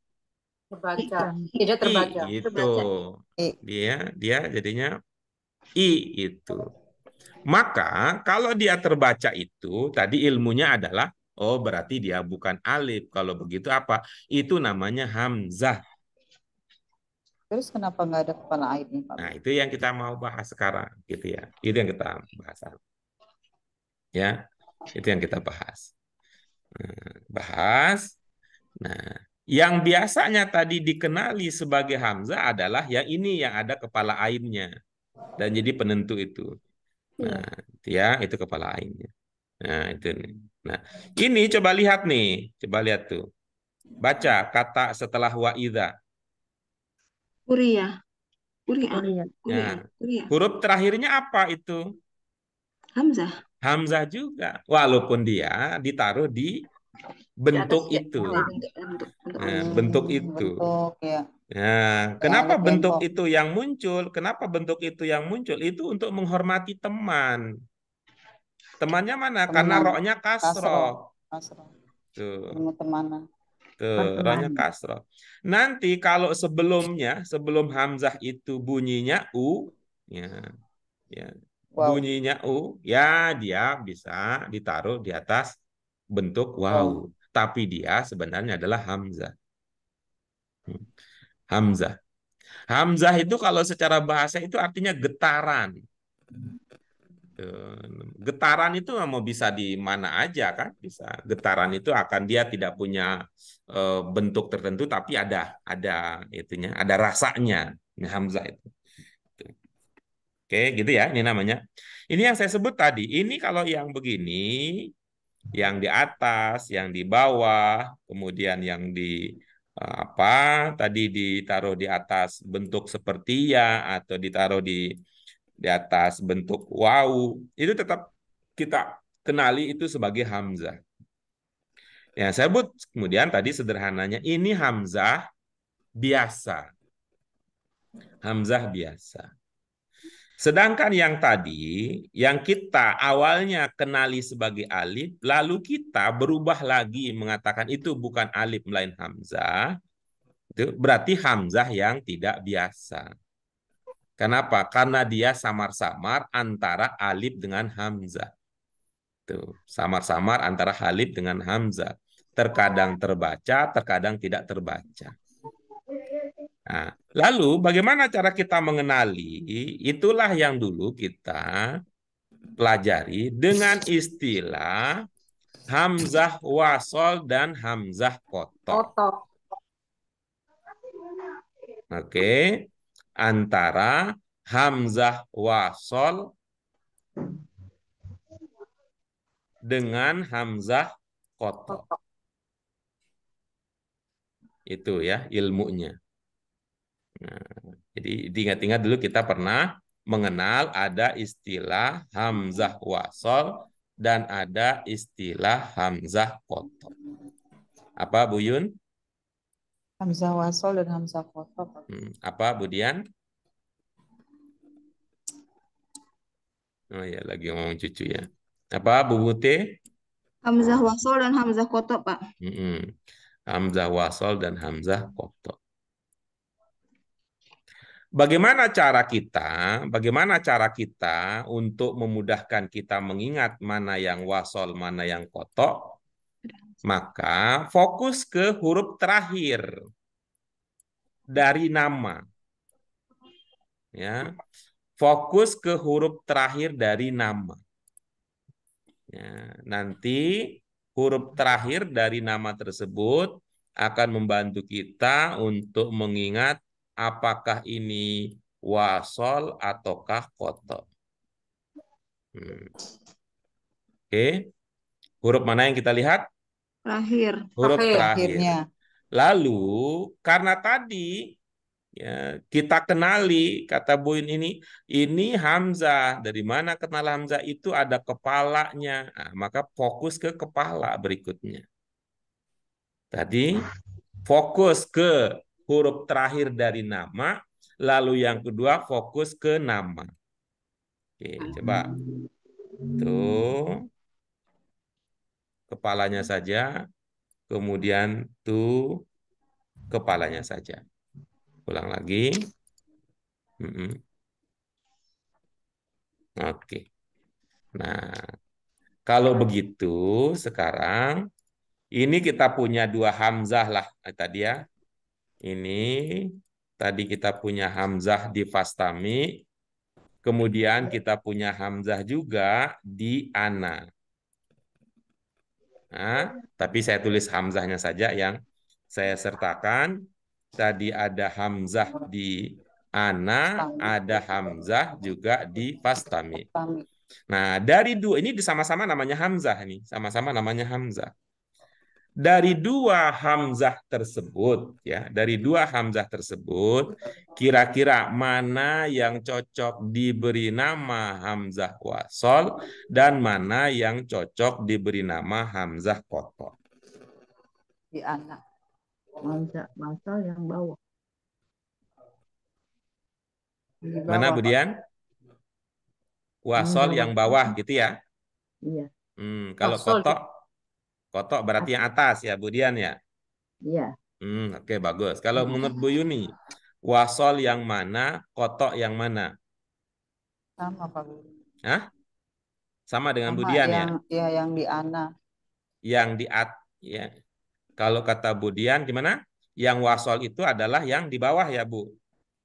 Terbaca, tidak terbaca. I, itu, terbaca. dia dia jadinya i itu. Maka kalau dia terbaca itu tadi ilmunya adalah oh berarti dia bukan alif. Kalau begitu apa? Itu namanya hamzah. Terus kenapa nggak ada kepala airnya Pak? Nah itu yang kita mau bahas sekarang gitu ya. Itu yang kita bahas. Ya itu yang kita bahas. Hmm, bahas. Nah yang biasanya tadi dikenali sebagai hamzah adalah yang ini yang ada kepala airnya dan jadi penentu itu. Nah, iya. ya itu kepala ainnya. Nah, itu nih. Nah, ini coba lihat nih, coba lihat tuh. Baca kata setelah wa Kuria. Kuria. Kuria. Nah, huruf terakhirnya apa itu? Hamzah. Hamzah juga, walaupun dia ditaruh di bentuk di atas, ya. itu. Ya, bentuk, bentuk, bentuk, nah, bentuk itu. Bentuk, ya. Ya, kenapa bentuk itu yang muncul? Kenapa bentuk itu yang muncul? Itu untuk menghormati teman. Temannya mana? Teman. Karena roknya kasro. Kasro. Tuh. Teman. Tuh, rohnya kasro. Nanti kalau sebelumnya, sebelum hamzah itu bunyinya u, ya, ya wow. bunyinya u, ya dia bisa ditaruh di atas bentuk wow. wow. Tapi dia sebenarnya adalah hamzah. Hamzah. Hamzah itu kalau secara bahasa itu artinya getaran. Eh, getaran itu mau bisa di mana aja kan bisa. Getaran itu akan dia tidak punya eh, bentuk tertentu tapi ada ada itunya, ada rasanya. Ya, Hamzah itu. Oke, gitu ya. Ini namanya. Ini yang saya sebut tadi. Ini kalau yang begini, yang di atas, yang di bawah, kemudian yang di apa tadi ditaruh di atas bentuk seperti ya atau ditaruh di di atas bentuk wow itu tetap kita kenali itu sebagai hamzah. Ya, saya sebut kemudian tadi sederhananya ini hamzah biasa. Hamzah biasa. Sedangkan yang tadi, yang kita awalnya kenali sebagai alif, lalu kita berubah lagi mengatakan itu bukan alif melainkan hamzah, itu berarti hamzah yang tidak biasa. Kenapa? Karena dia samar-samar antara alif dengan hamzah. Tuh, samar-samar antara alif dengan hamzah. Terkadang terbaca, terkadang tidak terbaca. Nah, Lalu bagaimana cara kita mengenali? Itulah yang dulu kita pelajari dengan istilah hamzah wasol dan hamzah kotor. Oke, antara hamzah wasol dengan hamzah kotor. Itu ya ilmunya. Nah, jadi diingat-ingat dulu kita pernah mengenal ada istilah hamzah wasol dan ada istilah hamzah kotor. Apa Bu Yun? Hamzah wasol dan hamzah kotor. Hmm, apa Bu Dian? Oh ya lagi ngomong cucu ya. Apa Bu Bute? Hamzah wasol dan hamzah kotor Pak. Hmm, hmm, hamzah wasol dan hamzah kotor. Bagaimana cara kita, bagaimana cara kita untuk memudahkan kita mengingat mana yang wasol, mana yang kotok? Maka fokus ke huruf terakhir dari nama. Ya. Fokus ke huruf terakhir dari nama. Ya, nanti huruf terakhir dari nama tersebut akan membantu kita untuk mengingat apakah ini wasol ataukah koto. Hmm. Oke, okay. huruf mana yang kita lihat? Terakhir. Huruf terakhir. terakhirnya. Lalu karena tadi ya, kita kenali kata Buin ini, ini Hamzah. Dari mana kenal Hamzah itu ada kepalanya. Nah, maka fokus ke kepala berikutnya. Tadi fokus ke huruf terakhir dari nama, lalu yang kedua fokus ke nama. Oke, hmm. coba. Tuh. Kepalanya saja, kemudian tuh kepalanya saja. Ulang lagi. Mm -mm. Oke. Nah, kalau begitu sekarang ini kita punya dua hamzah lah eh, tadi ya. Ini tadi kita punya hamzah di fastami, kemudian iya. kita punya hamzah juga di ana. Nah, tapi saya tulis hamzahnya saja yang saya sertakan. Tadi ada hamzah di ana, ada hamzah juga di fastami. Nah, dari dua ini sama-sama namanya hamzah nih, sama-sama namanya hamzah dari dua hamzah tersebut ya dari dua hamzah tersebut kira-kira mana yang cocok diberi nama hamzah wasol dan mana yang cocok diberi nama hamzah kotor di anak hamzah wasol yang bawah mana Budian wasol yang bawah gitu ya iya hmm, kalau kotor Kotok berarti yang atas ya, Bu Dian ya? Iya. Hmm, Oke, okay, bagus. Kalau menurut Bu Yuni, wasol yang mana, kotok yang mana? Sama, Pak Bu. Hah? Sama dengan Sama Budian ya? yang, ya? Iya, yang di Ana. Yang di at, ya. Kalau kata Budian gimana? Yang wasol itu adalah yang di bawah ya, Bu?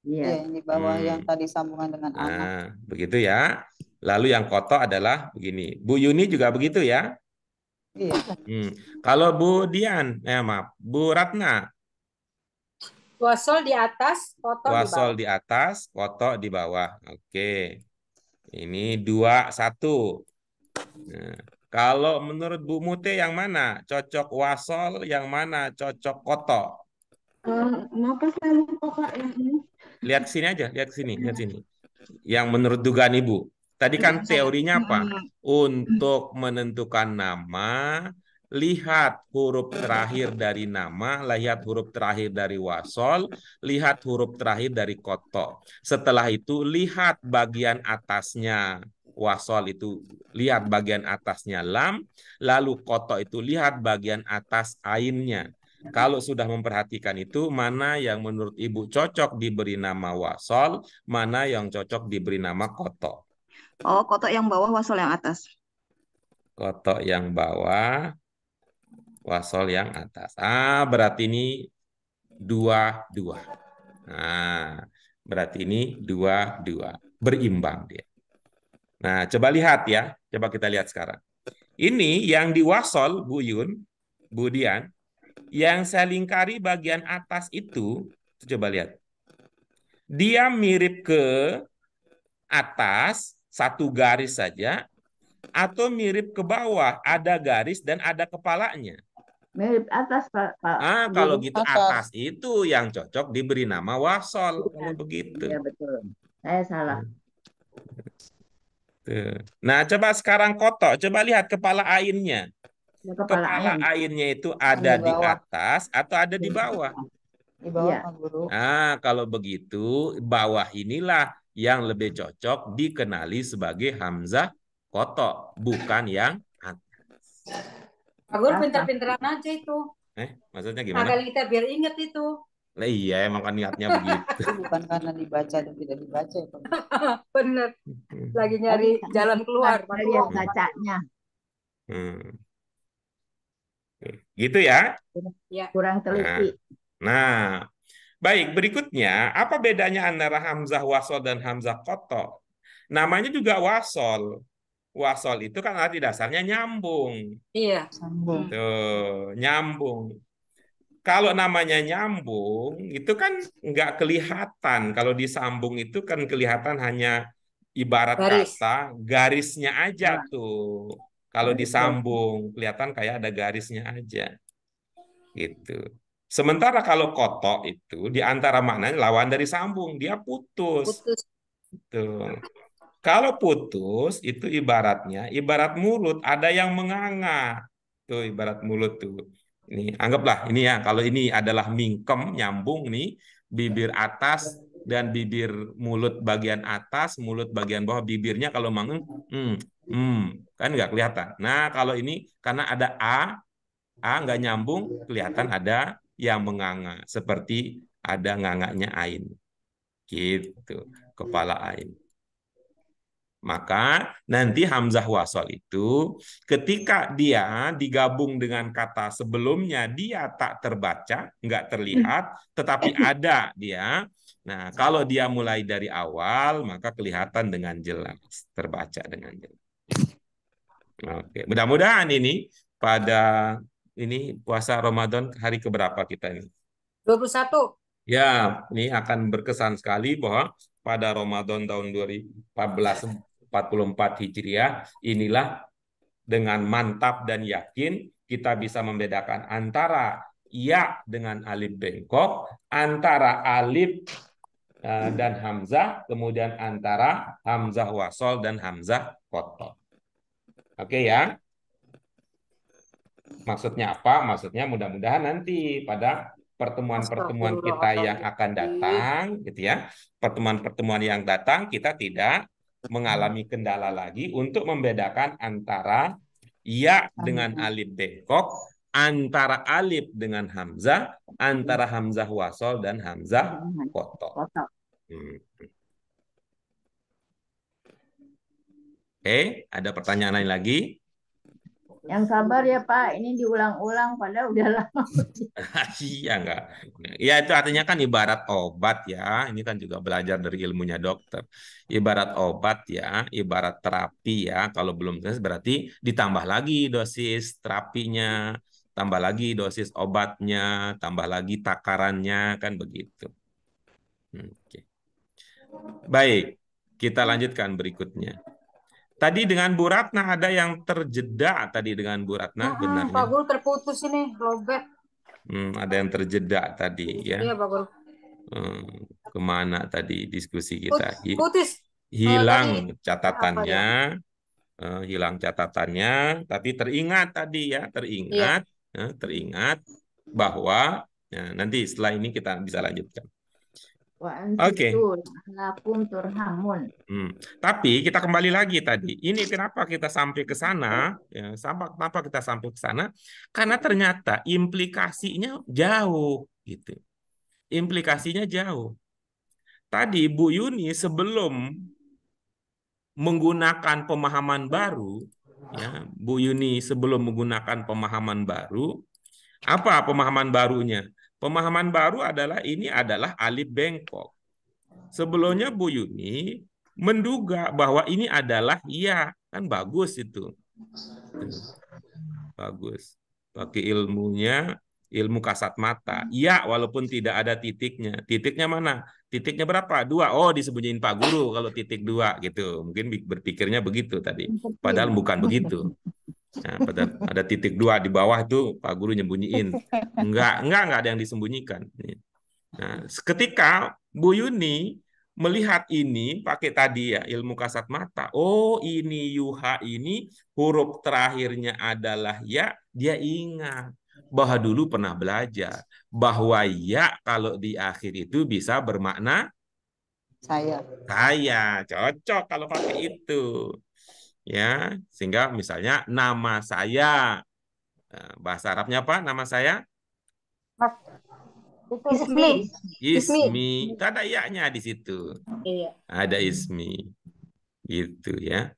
Iya, iya yang di bawah hmm. yang tadi sambungan dengan nah, Ana. Begitu ya. Lalu yang kotok adalah begini. Bu Yuni juga begitu ya? Iya. Hmm. Kalau Bu Dian, eh maaf, Bu Ratna. Wasol di atas, koto Wasol di, bawah. di atas, koto di bawah. Oke. Ini dua satu. Nah, kalau menurut Bu Mute yang mana? Cocok wasol, yang mana cocok koto? Uh, eh, kenapa saya lupa Kak Lihat sini aja, lihat sini, lihat sini. Yang menurut dugaan Ibu. Tadi kan iya. teorinya apa? Untuk menentukan nama, lihat huruf terakhir dari nama, lihat huruf terakhir dari wasol, lihat huruf terakhir dari koto. Setelah itu lihat bagian atasnya wasol itu lihat bagian atasnya lam, lalu koto itu lihat bagian atas ainnya. Kalau sudah memperhatikan itu, mana yang menurut ibu cocok diberi nama wasol, mana yang cocok diberi nama koto. Oh, kotok yang bawah, wasol yang atas. Kotok yang bawah, wasol yang atas. Ah, berarti ini dua dua. Nah, berarti ini dua dua berimbang dia. Nah, coba lihat ya, coba kita lihat sekarang. Ini yang diwasol Bu Yun, Bu Dian, yang saya lingkari bagian atas itu, coba lihat. Dia mirip ke atas, satu garis saja atau mirip ke bawah ada garis dan ada kepalanya mirip atas pak, pak. ah kalau gitu atas. atas itu yang cocok diberi nama wasol ya, begitu ya betul saya salah nah coba sekarang kotok coba lihat kepala ainnya ya, kepala, kepala ain. ainnya itu ada di, di atas atau ada di iya. bawah di bawah ya. ah kalau begitu bawah inilah yang lebih cocok dikenali sebagai Hamzah koto, bukan yang atas. Agur pinter-pinteran aja itu. Eh, maksudnya gimana? Agar kita biar inget itu. Lah iya, emang kan niatnya begitu. Bukan karena dibaca dan tidak dibaca ya, Lagi nyari kan jalan keluar. Lihat bacanya. Hmm. Gitu ya? Ya. Kurang teliti. Nah, nah Baik, berikutnya, apa bedanya antara Hamzah Wasol dan Hamzah Koto? Namanya juga Wasol. Wasol itu kan arti dasarnya nyambung. Iya, sambung. Tuh, nyambung. Kalau namanya nyambung, itu kan nggak kelihatan. Kalau disambung itu kan kelihatan hanya ibarat Garis. kata garisnya aja nah. tuh. Kalau iya. disambung, kelihatan kayak ada garisnya aja. Gitu. Sementara kalau kotok itu di antara maknanya lawan dari sambung, dia putus. Putus. Itu. Kalau putus itu ibaratnya ibarat mulut ada yang menganga. Tuh ibarat mulut tuh. Ini anggaplah ini ya kalau ini adalah mingkem nyambung nih bibir atas dan bibir mulut bagian atas, mulut bagian bawah bibirnya kalau mangeng hmm, hmm, kan nggak kelihatan. Nah, kalau ini karena ada a a nggak nyambung kelihatan ada yang menganga seperti ada ngangaknya Ain. Gitu, kepala Ain. Maka nanti Hamzah wasol itu ketika dia digabung dengan kata sebelumnya dia tak terbaca, nggak terlihat, tetapi hmm. ada dia. Nah, kalau dia mulai dari awal maka kelihatan dengan jelas, terbaca dengan jelas. Oke, mudah-mudahan ini pada ini puasa Ramadan hari keberapa kita ini? 21. Ya, ini akan berkesan sekali bahwa pada Ramadan tahun 1444 Hijriah inilah dengan mantap dan yakin kita bisa membedakan antara ya dengan alif bengkok, antara alif eh, dan hamzah, kemudian antara hamzah wasol dan hamzah kotor. Oke okay, ya. Maksudnya apa? Maksudnya mudah-mudahan nanti pada pertemuan-pertemuan kita yang akan datang, gitu ya, pertemuan-pertemuan yang datang kita tidak mengalami kendala lagi untuk membedakan antara ya dengan alif bengkok, antara alif dengan hamzah, antara hamzah wasol dan hamzah koto. Hmm. Oke, ada pertanyaan lain lagi? Yang sabar ya Pak, ini diulang-ulang padahal udah lama. iya enggak. Ya itu artinya kan ibarat obat ya. Ini kan juga belajar dari ilmunya dokter. Ibarat obat ya, ibarat terapi ya. Kalau belum selesai berarti ditambah lagi dosis terapinya, tambah lagi dosis obatnya, tambah lagi takarannya kan begitu. Oke. Baik, kita lanjutkan berikutnya. Tadi dengan Bu Ratna ada yang terjeda tadi dengan Bu Ratna, hmm, benar. Pak terputus ini, lobet. Hmm, ada yang terjeda tadi ya. Iya Pak Hmm, kemana tadi diskusi kita? Putus. Hilang oh, catatannya, uh, hilang catatannya, tapi teringat tadi ya, teringat, ya. teringat bahwa ya, nanti setelah ini kita bisa lanjutkan. Oke. Okay. Hmm. Tapi kita kembali lagi tadi. Ini kenapa kita sampai ke sana? Ya, sampai kenapa kita sampai ke sana? Karena ternyata implikasinya jauh gitu. Implikasinya jauh. Tadi Bu Yuni sebelum menggunakan pemahaman baru, ya, Bu Yuni sebelum menggunakan pemahaman baru, apa pemahaman barunya? Pemahaman baru adalah ini adalah alif bengkok. Sebelumnya Bu Yuni menduga bahwa ini adalah ya, kan bagus itu. Bagus. Pakai ilmunya, ilmu kasat mata. Ya, walaupun tidak ada titiknya. Titiknya mana? Titiknya berapa? Dua. Oh, disebutnya Pak Guru kalau titik dua gitu. Mungkin berpikirnya begitu tadi. Padahal bukan begitu. Nah, pada ada titik dua di bawah itu Pak Guru nyembunyiin. Enggak, enggak, enggak ada yang disembunyikan. Nah, ketika Bu Yuni melihat ini pakai tadi ya ilmu kasat mata. Oh, ini yuha ini huruf terakhirnya adalah ya, dia ingat bahwa dulu pernah belajar bahwa ya kalau di akhir itu bisa bermakna saya. Saya cocok kalau pakai itu ya sehingga misalnya nama saya eh, bahasa Arabnya apa nama saya ismi ismi Tidak ada iaknya di situ iya. ada ismi gitu ya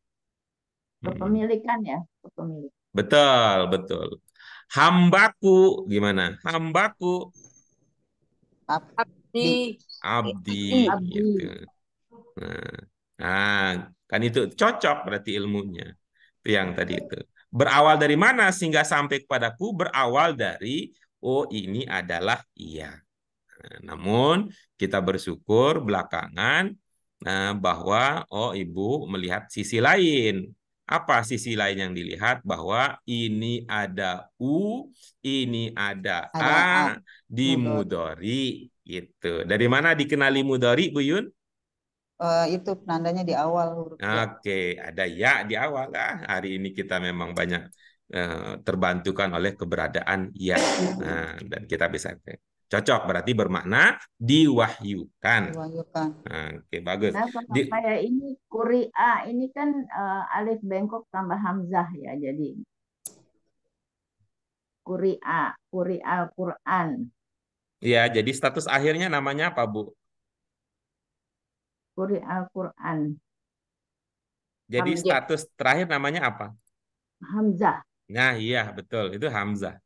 hmm. kepemilikan ya kepemilikan betul betul hambaku gimana hambaku abdi abdi, abdi. gitu nah Nah, kan itu cocok berarti ilmunya. Itu yang tadi itu. Berawal dari mana sehingga sampai kepadaku berawal dari oh ini adalah iya nah, namun kita bersyukur belakangan eh, bahwa oh ibu melihat sisi lain. Apa sisi lain yang dilihat bahwa ini ada u, ini ada, ada a, a di mudori gitu. Dari mana dikenali mudori Bu Yun? uh, itu penandanya di awal huruf. Ya. Oke, ada ya di awal. Ah, hari ini kita memang banyak uh, terbantukan oleh keberadaan ya. Nah, dan kita bisa cocok berarti bermakna diwahyukan. Diwahyukan. Oke, okay, bagus. Nah, di... saya ini A ini kan uh, alif bengkok tambah hamzah ya jadi kuri A kuri Al-Qur'an. Ya, jadi status akhirnya namanya apa, Bu? kuri Al-Quran. Jadi Hamzah. status terakhir namanya apa? Hamzah. Nah iya betul itu Hamzah.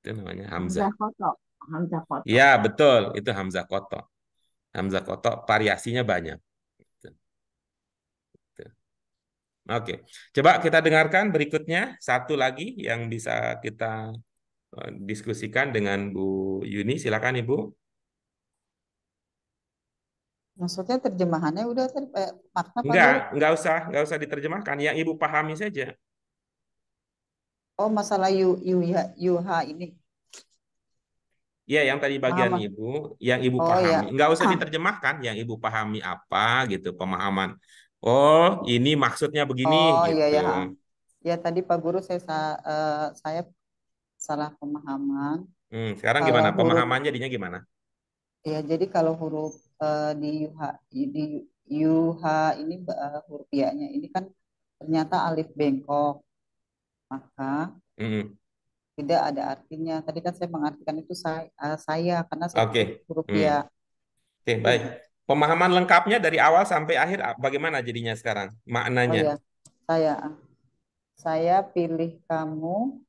Itu namanya Hamzah. Hamzah Koto. Hamzah koto Ya betul itu Hamzah koto Hamzah koto variasinya banyak. Gitu. Gitu. Oke, coba kita dengarkan berikutnya satu lagi yang bisa kita eh, diskusikan dengan Bu Yuni. Silakan Ibu. Maksudnya terjemahannya udah tadi eh, makna Enggak, enggak usah, enggak usah diterjemahkan. Yang Ibu pahami saja. Oh, masalah yu, yu, ya, ha ini. Ya, yang tadi bagian Paham. Ibu, yang Ibu oh, pahami. Ya. Enggak usah diterjemahkan, yang Ibu pahami apa gitu, pemahaman. Oh, ini maksudnya begini oh, iya, gitu. ya. Ya, tadi Pak Guru saya eh, saya salah pemahaman. Hmm, sekarang kalau gimana? Pemahamannya jadinya gimana? Ya, jadi kalau huruf Eh, di UH di UH ini uh, hurufnya ini kan ternyata alif bengkok maka mm tidak ada artinya tadi kan saya mengartikan itu saya, uh, saya karena saya okay. mm. oke hmm. okay, baik pemahaman lengkapnya dari awal sampai akhir ah, bagaimana jadinya sekarang maknanya oh, ya. saya ah, saya pilih kamu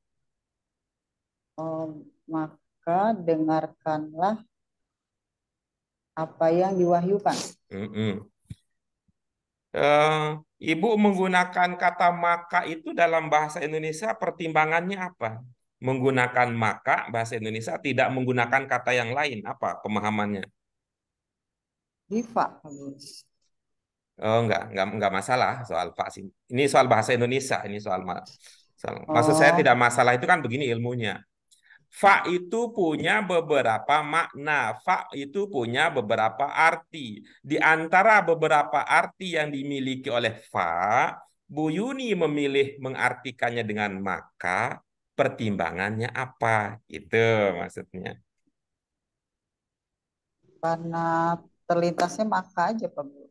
oh, maka dengarkanlah apa yang diwahyukan. Mm -mm. Uh, Ibu menggunakan kata maka itu dalam bahasa Indonesia pertimbangannya apa? Menggunakan maka bahasa Indonesia tidak menggunakan kata yang lain apa pemahamannya? Rifa. Oh enggak, enggak enggak masalah soal vaksin. Ini soal bahasa Indonesia, ini soal, soal oh. maksud saya oh. tidak masalah itu kan begini ilmunya. Fa itu punya beberapa makna, fa itu punya beberapa arti. Di antara beberapa arti yang dimiliki oleh fa, Bu Yuni memilih mengartikannya dengan maka, pertimbangannya apa? Itu maksudnya. Karena terlintasnya maka aja, Pak Bu.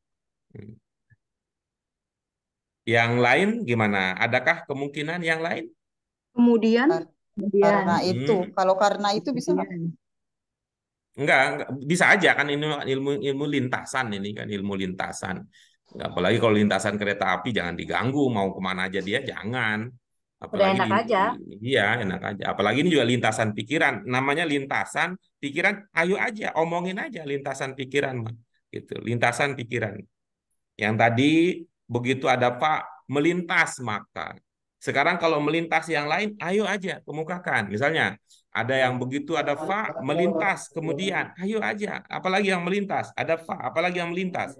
Hmm. Yang lain gimana? Adakah kemungkinan yang lain? Kemudian kan Kemudian. Karena iya. itu, hmm. kalau karena itu bisa iya. nggak Enggak, enggak, bisa aja kan ini ilmu ilmu lintasan ini kan ilmu lintasan. Apalagi kalau lintasan kereta api jangan diganggu, mau kemana aja dia jangan. Apalagi Udah enak ini, aja. Iya, enak aja. Apalagi ini juga lintasan pikiran. Namanya lintasan pikiran, ayo aja, omongin aja lintasan pikiran, gitu. Lintasan pikiran. Yang tadi begitu ada Pak melintas makan sekarang kalau melintas yang lain, ayo aja kemukakan. Misalnya ada yang begitu ada fa melintas kemudian ayo aja apalagi yang melintas ada fa apalagi yang melintas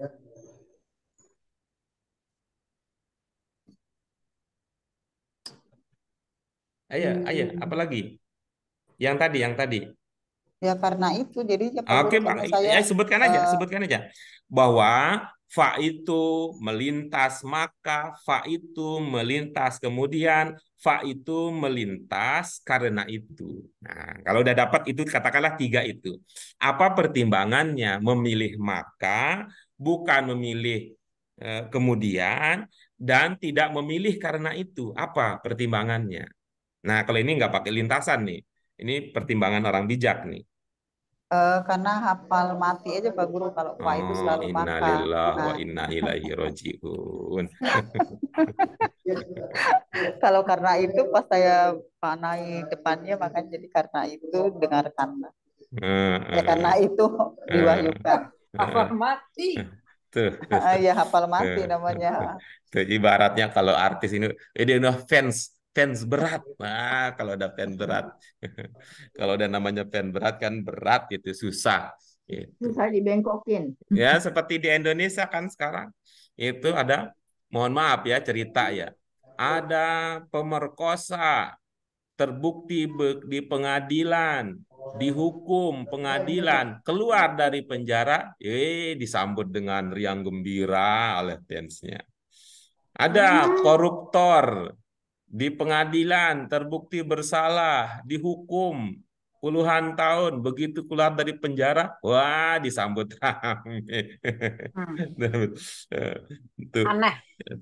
ayo ayo hmm. apalagi yang tadi yang tadi ya karena itu jadi ya oke pak saya, ya, sebutkan aja uh, sebutkan aja bahwa fa itu melintas maka fa itu melintas kemudian fa itu melintas karena itu. Nah, kalau udah dapat itu katakanlah tiga itu. Apa pertimbangannya memilih maka bukan memilih eh, kemudian dan tidak memilih karena itu. Apa pertimbangannya? Nah, kalau ini nggak pakai lintasan nih. Ini pertimbangan orang bijak nih. Uh, karena hafal mati aja Pak Guru kalau Pak oh, itu hmm, selalu inna lillahi nah. wa inna ilaihi rojiun. kalau karena itu pas saya panai depannya maka jadi karena itu dengarkan. Uh, uh, ya karena hmm. itu diwahyukan. Hafal mati. Tuh. Iya hafal mati namanya. Tuh, ibaratnya kalau artis ini, ini udah eh, fans fans berat. Nah, kalau ada tens berat, kalau ada namanya tens berat kan berat gitu, susah. Gitu. Susah dibengkokin. Ya, seperti di Indonesia kan sekarang itu ada, mohon maaf ya cerita ya, ada pemerkosa terbukti di pengadilan, dihukum pengadilan, keluar dari penjara, eh disambut dengan riang gembira oleh fansnya. Ada ah. koruptor di pengadilan terbukti bersalah, dihukum puluhan tahun, begitu keluar dari penjara, wah disambut rame. Hmm. Tuh, Aneh.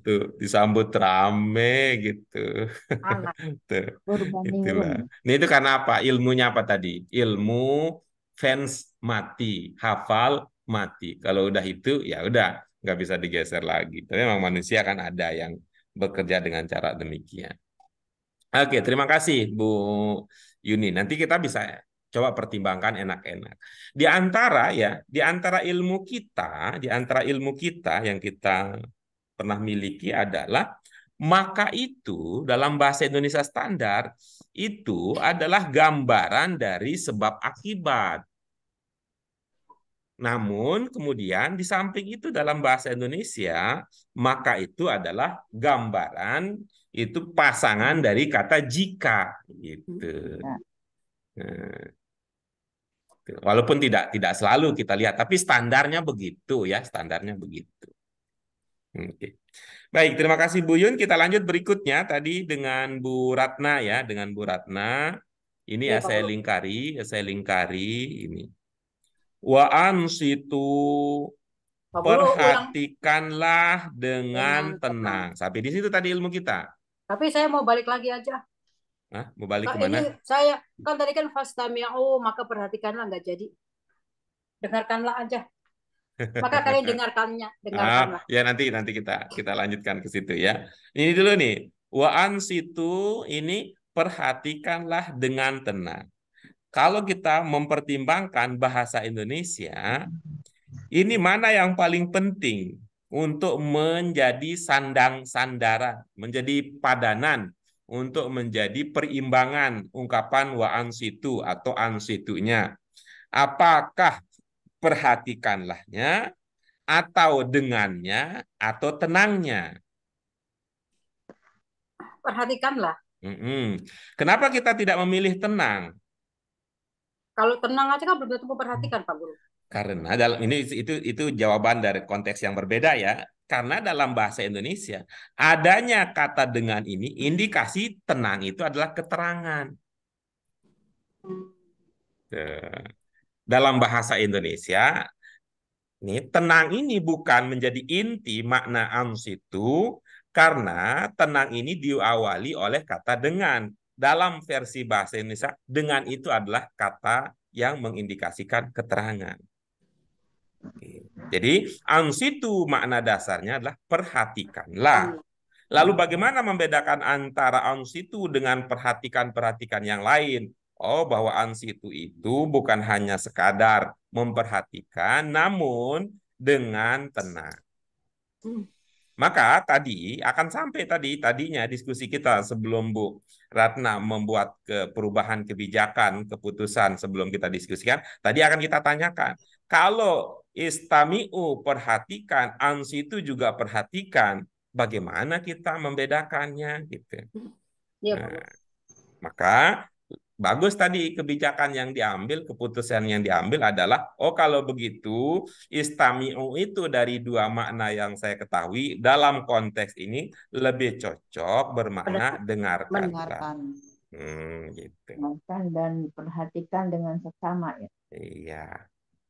Tuh, disambut rame gitu. Aneh. itulah. Ini nah, itu karena apa? Ilmunya apa tadi? Ilmu fans mati, hafal mati. Kalau udah itu ya udah nggak bisa digeser lagi. Tapi memang manusia kan ada yang bekerja dengan cara demikian. Oke, terima kasih Bu Yuni. Nanti kita bisa coba pertimbangkan enak-enak. Di antara ya, di antara ilmu kita, di antara ilmu kita yang kita pernah miliki adalah maka itu dalam bahasa Indonesia standar itu adalah gambaran dari sebab akibat. Namun kemudian di samping itu dalam bahasa Indonesia maka itu adalah gambaran itu pasangan dari kata jika gitu. Nah, walaupun tidak tidak selalu kita lihat tapi standarnya begitu ya, standarnya begitu. Oke. Baik, terima kasih Bu Yun. Kita lanjut berikutnya tadi dengan Bu Ratna ya, dengan Bu Ratna. Ini iya, ya, ya saya lingkari, saya lingkari ini. Wa ansitu perhatikanlah dengan tenang. Tapi Sampai di situ tadi ilmu kita. Tapi saya mau balik lagi aja. Hah? Mau balik ke kemana? saya kan tadi kan fastami'u maka perhatikanlah nggak jadi. Dengarkanlah aja. Maka kalian dengarkannya, ah, dengarkanlah. Ah, ya nanti nanti kita kita lanjutkan ke situ ya. Ini dulu nih. Wa situ ini perhatikanlah dengan tenang kalau kita mempertimbangkan bahasa Indonesia, hmm. ini mana yang paling penting untuk menjadi sandang sandara, menjadi padanan, untuk menjadi perimbangan ungkapan wa situ atau an ansitunya. Apakah perhatikanlahnya atau dengannya atau tenangnya? Perhatikanlah. Hmm, kenapa kita tidak memilih tenang? Kalau tenang aja kan belum tentu memperhatikan Pak Guru. Karena dalam ini itu itu jawaban dari konteks yang berbeda ya. Karena dalam bahasa Indonesia adanya kata dengan ini indikasi tenang itu adalah keterangan. Dalam bahasa Indonesia ini tenang ini bukan menjadi inti makna ans itu karena tenang ini diawali oleh kata dengan dalam versi bahasa Indonesia dengan itu adalah kata yang mengindikasikan keterangan. Oke. Jadi ansitu makna dasarnya adalah perhatikanlah. Lalu bagaimana membedakan antara ansitu dengan perhatikan-perhatikan yang lain? Oh, bahwa ansitu itu bukan hanya sekadar memperhatikan, namun dengan tenang. Maka tadi akan sampai tadi tadinya diskusi kita sebelum Bu Ratna membuat ke perubahan kebijakan, keputusan sebelum kita diskusikan, tadi akan kita tanyakan. Kalau istamiu perhatikan, ansi itu juga perhatikan, bagaimana kita membedakannya gitu. Ya, nah, maka bagus tadi kebijakan yang diambil, keputusan yang diambil adalah, oh kalau begitu istamiu itu dari dua makna yang saya ketahui dalam konteks ini lebih cocok bermakna dengarkan. Mendengarkan. Hmm, gitu. dan perhatikan dengan sesama ya. Iya.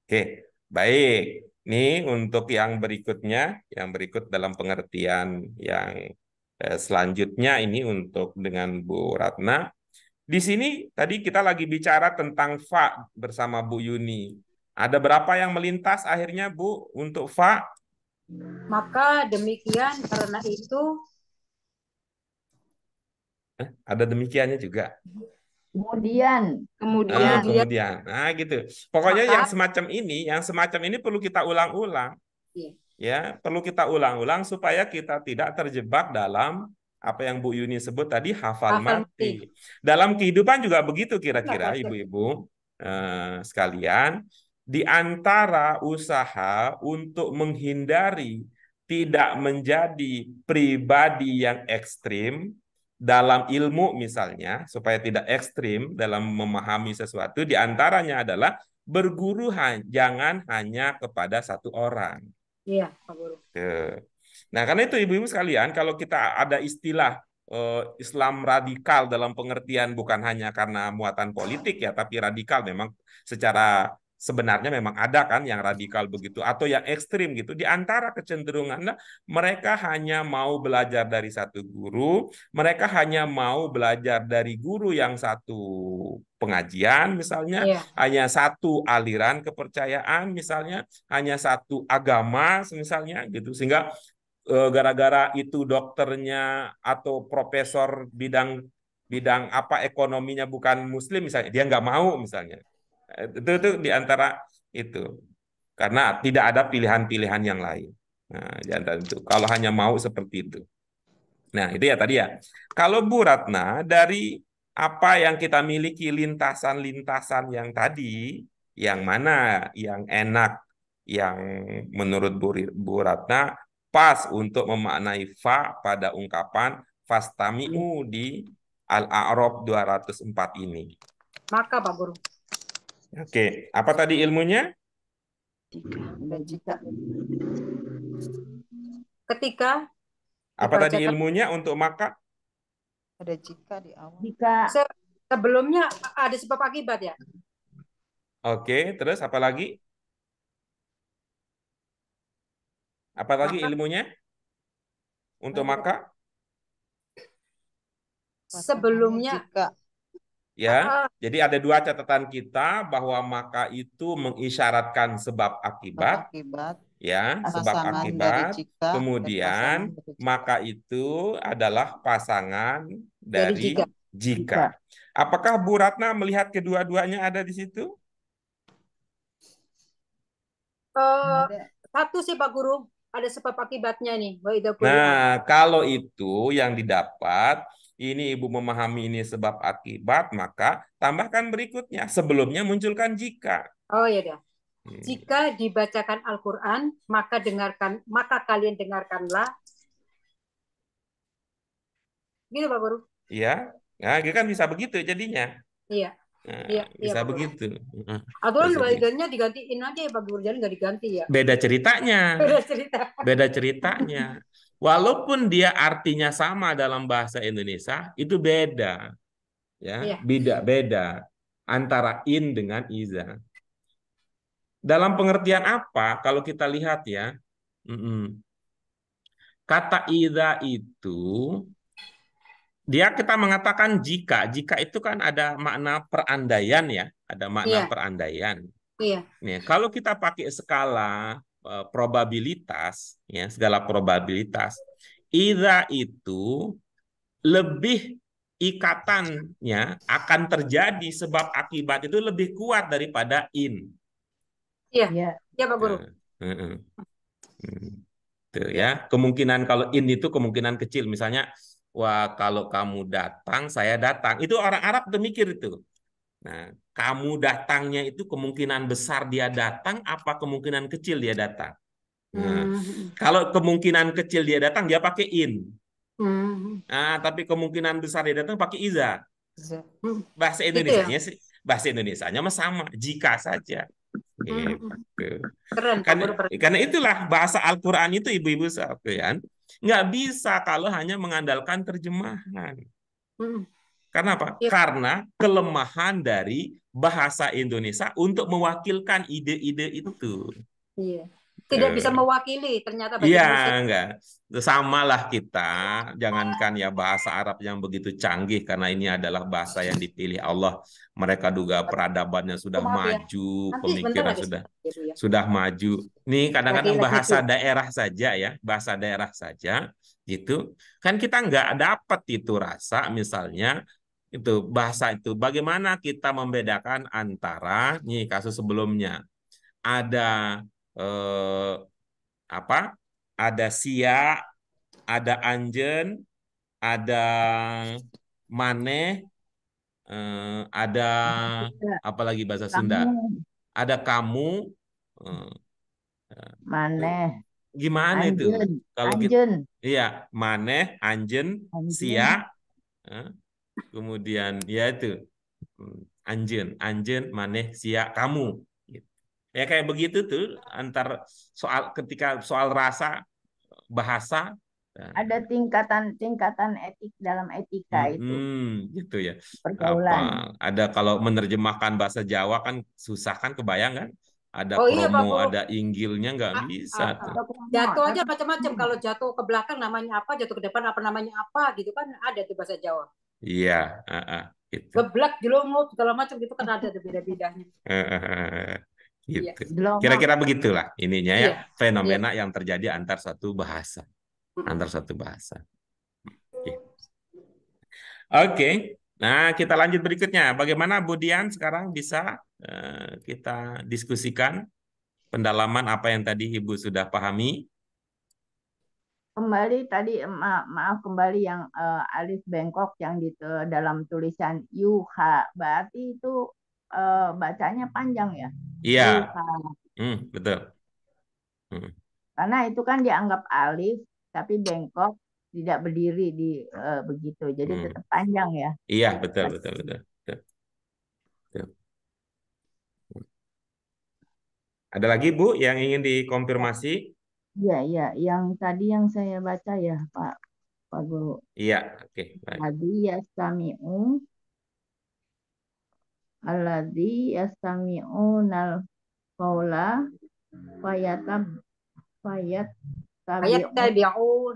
Oke, baik. Ini untuk yang berikutnya, yang berikut dalam pengertian yang eh, selanjutnya ini untuk dengan Bu Ratna di sini tadi kita lagi bicara tentang fa bersama Bu Yuni. Ada berapa yang melintas akhirnya Bu untuk fa? Maka demikian karena itu eh, ada demikiannya juga. Kemudian, kemudian, ah, kemudian, nah gitu. Pokoknya maka, yang semacam ini, yang semacam ini perlu kita ulang-ulang, iya. ya, perlu kita ulang-ulang supaya kita tidak terjebak dalam apa yang Bu Yuni sebut tadi hafal, hafal mati. Dalam kehidupan juga begitu kira-kira ibu-ibu eh, sekalian. Di antara usaha untuk menghindari tidak menjadi pribadi yang ekstrim dalam ilmu misalnya supaya tidak ekstrim dalam memahami sesuatu di antaranya adalah berguru jangan hanya kepada satu orang. Iya, Pak Guru. Nah, karena itu ibu-ibu sekalian, kalau kita ada istilah eh, Islam radikal dalam pengertian bukan hanya karena muatan politik ya, tapi radikal memang secara sebenarnya memang ada kan yang radikal begitu atau yang ekstrim gitu. Di antara kecenderungannya mereka hanya mau belajar dari satu guru, mereka hanya mau belajar dari guru yang satu pengajian misalnya yeah. hanya satu aliran kepercayaan misalnya hanya satu agama misalnya gitu sehingga Eh, gara-gara itu dokternya atau profesor bidang bidang apa ekonominya bukan muslim misalnya dia nggak mau misalnya eh, itu itu diantara itu karena tidak ada pilihan-pilihan yang lain nah diantara itu kalau hanya mau seperti itu nah itu ya tadi ya kalau Bu Ratna dari apa yang kita miliki lintasan-lintasan yang tadi yang mana yang enak yang menurut Bu, Bu Ratna pas untuk memaknai fa pada ungkapan fastami'u hmm. di al arab 204 ini. Maka Pak Guru. Oke, apa tadi ilmunya? Jika. Ketika. Apa tadi ilmunya untuk maka? Ada jika di awal. Jika. Sebelumnya ada sebab akibat ya. Oke, terus apa lagi? Apalagi maka. ilmunya? Untuk maka? Sebelumnya juga. Ya, maka. Ah. jadi ada dua catatan kita bahwa maka itu mengisyaratkan sebab akibat. Akibat. Ya, pasangan sebab akibat. Jika, kemudian maka itu adalah pasangan dari, dari jika. jika. Apakah Bu Ratna melihat kedua-duanya ada di situ? Uh, satu sih Pak Guru ada sebab akibatnya nih. Nah, kalau itu yang didapat ini ibu memahami ini sebab akibat, maka tambahkan berikutnya. Sebelumnya munculkan jika. Oh iya dah. Hmm. Jika dibacakan Al-Qur'an, maka dengarkan maka kalian dengarkanlah. Gitu Pak Guru. Iya. Nah, gitu kan bisa begitu jadinya. Iya. Nah, iya, iya bisa iya, begitu. Nah, Aturan walidannya digantiin aja ya Pak Gubernur nggak diganti ya. Beda ceritanya. Beda cerita. Beda ceritanya. Walaupun dia artinya sama dalam bahasa Indonesia, itu beda. Ya, iya. beda beda antara in dengan iza. Dalam pengertian apa? Kalau kita lihat ya, mm -mm. kata iza itu dia kita mengatakan jika jika itu kan ada makna perandaian ya ada makna yeah. perandaian yeah. Nih, kalau kita pakai skala uh, probabilitas ya segala probabilitas ida itu lebih ikatannya akan terjadi sebab akibat itu lebih kuat daripada in iya yeah. iya pak guru nah, uh, uh, uh. Tuh, ya kemungkinan kalau in itu kemungkinan kecil misalnya Wah, kalau kamu datang, saya datang. Itu orang Arab demikir itu. Nah, kamu datangnya itu kemungkinan besar dia datang apa kemungkinan kecil dia datang. Nah, hmm. kalau kemungkinan kecil dia datang dia pakai in. Hmm. Nah, tapi kemungkinan besar dia datang pakai iza. Bahasa indonesia gitu ya? sih bahasa Indonesia-nya sama jika saja. Hmm. Gitu. Keren, karena, karena itulah bahasa Al-Quran itu ibu-ibu sekalian. -ibu Nggak bisa kalau hanya mengandalkan terjemahan. Hmm. Karena apa? Ya. Karena kelemahan dari bahasa Indonesia untuk mewakilkan ide-ide itu. Iya tidak bisa mewakili ternyata bahasa Iya, Indonesia. enggak. lah kita, jangankan ya bahasa Arab yang begitu canggih karena ini adalah bahasa yang dipilih Allah. Mereka duga peradabannya sudah Maaf, ya. maju, ya. pemikiran pemikiran sudah ya. sudah maju. Nih kadang-kadang bahasa itu. daerah saja ya, bahasa daerah saja gitu. Kan kita nggak dapat itu rasa misalnya itu bahasa itu bagaimana kita membedakan antara nih kasus sebelumnya ada eh, apa? Ada Sia, ada Anjen, ada Mane, eh, ada apalagi bahasa Sunda. Ada kamu. Eh, Mane. Eh, gimana Anjen. itu? Kalau gitu. Anjen. Kita, iya, Mane, Anjen, Anjen. Sia. Eh, kemudian ya itu. Hmm, Anjen, Anjen, Mane, siak kamu ya kayak begitu tuh antar soal ketika soal rasa bahasa ada tingkatan tingkatan etik dalam etika hmm, itu gitu ya pergaulan Apa, ada kalau menerjemahkan bahasa Jawa kan susah kan kebayang kan ada oh, iya, ada inggilnya nggak ah, bisa. Ah, ah. A, jatuh aja macam-macam. Kalau jatuh ke belakang namanya apa, jatuh ke depan apa namanya apa, gitu kan ada tuh bahasa Jawa. Iya. Uh, uh, gitu. Geblak, jelungut, segala macam gitu kan ada tuh beda-bedanya. Uh, Gitu. kira Kira-kira begitulah ininya ya, ya fenomena ya. yang terjadi antar satu bahasa, antar satu bahasa. Iya. Oke, okay. nah kita lanjut berikutnya. Bagaimana Budian sekarang bisa uh, kita diskusikan pendalaman apa yang tadi Ibu sudah pahami? Kembali tadi ma maaf kembali yang uh, eh, Alif Bengkok yang di eh, dalam tulisan Yuha berarti itu uh, bacanya panjang ya? Iya. iya. Hmm, betul. Hmm. Karena itu kan dianggap alif tapi bengkok tidak berdiri di uh, begitu. Jadi hmm. tetap panjang ya. Iya, betul betul betul. betul. Ada lagi Bu yang ingin dikonfirmasi? Iya, iya, yang tadi yang saya baca ya, Pak Pak Guru. Iya, oke. Okay, baik. Tadi ya Um alladzi nal qaula fayatab fayat fayattabi'un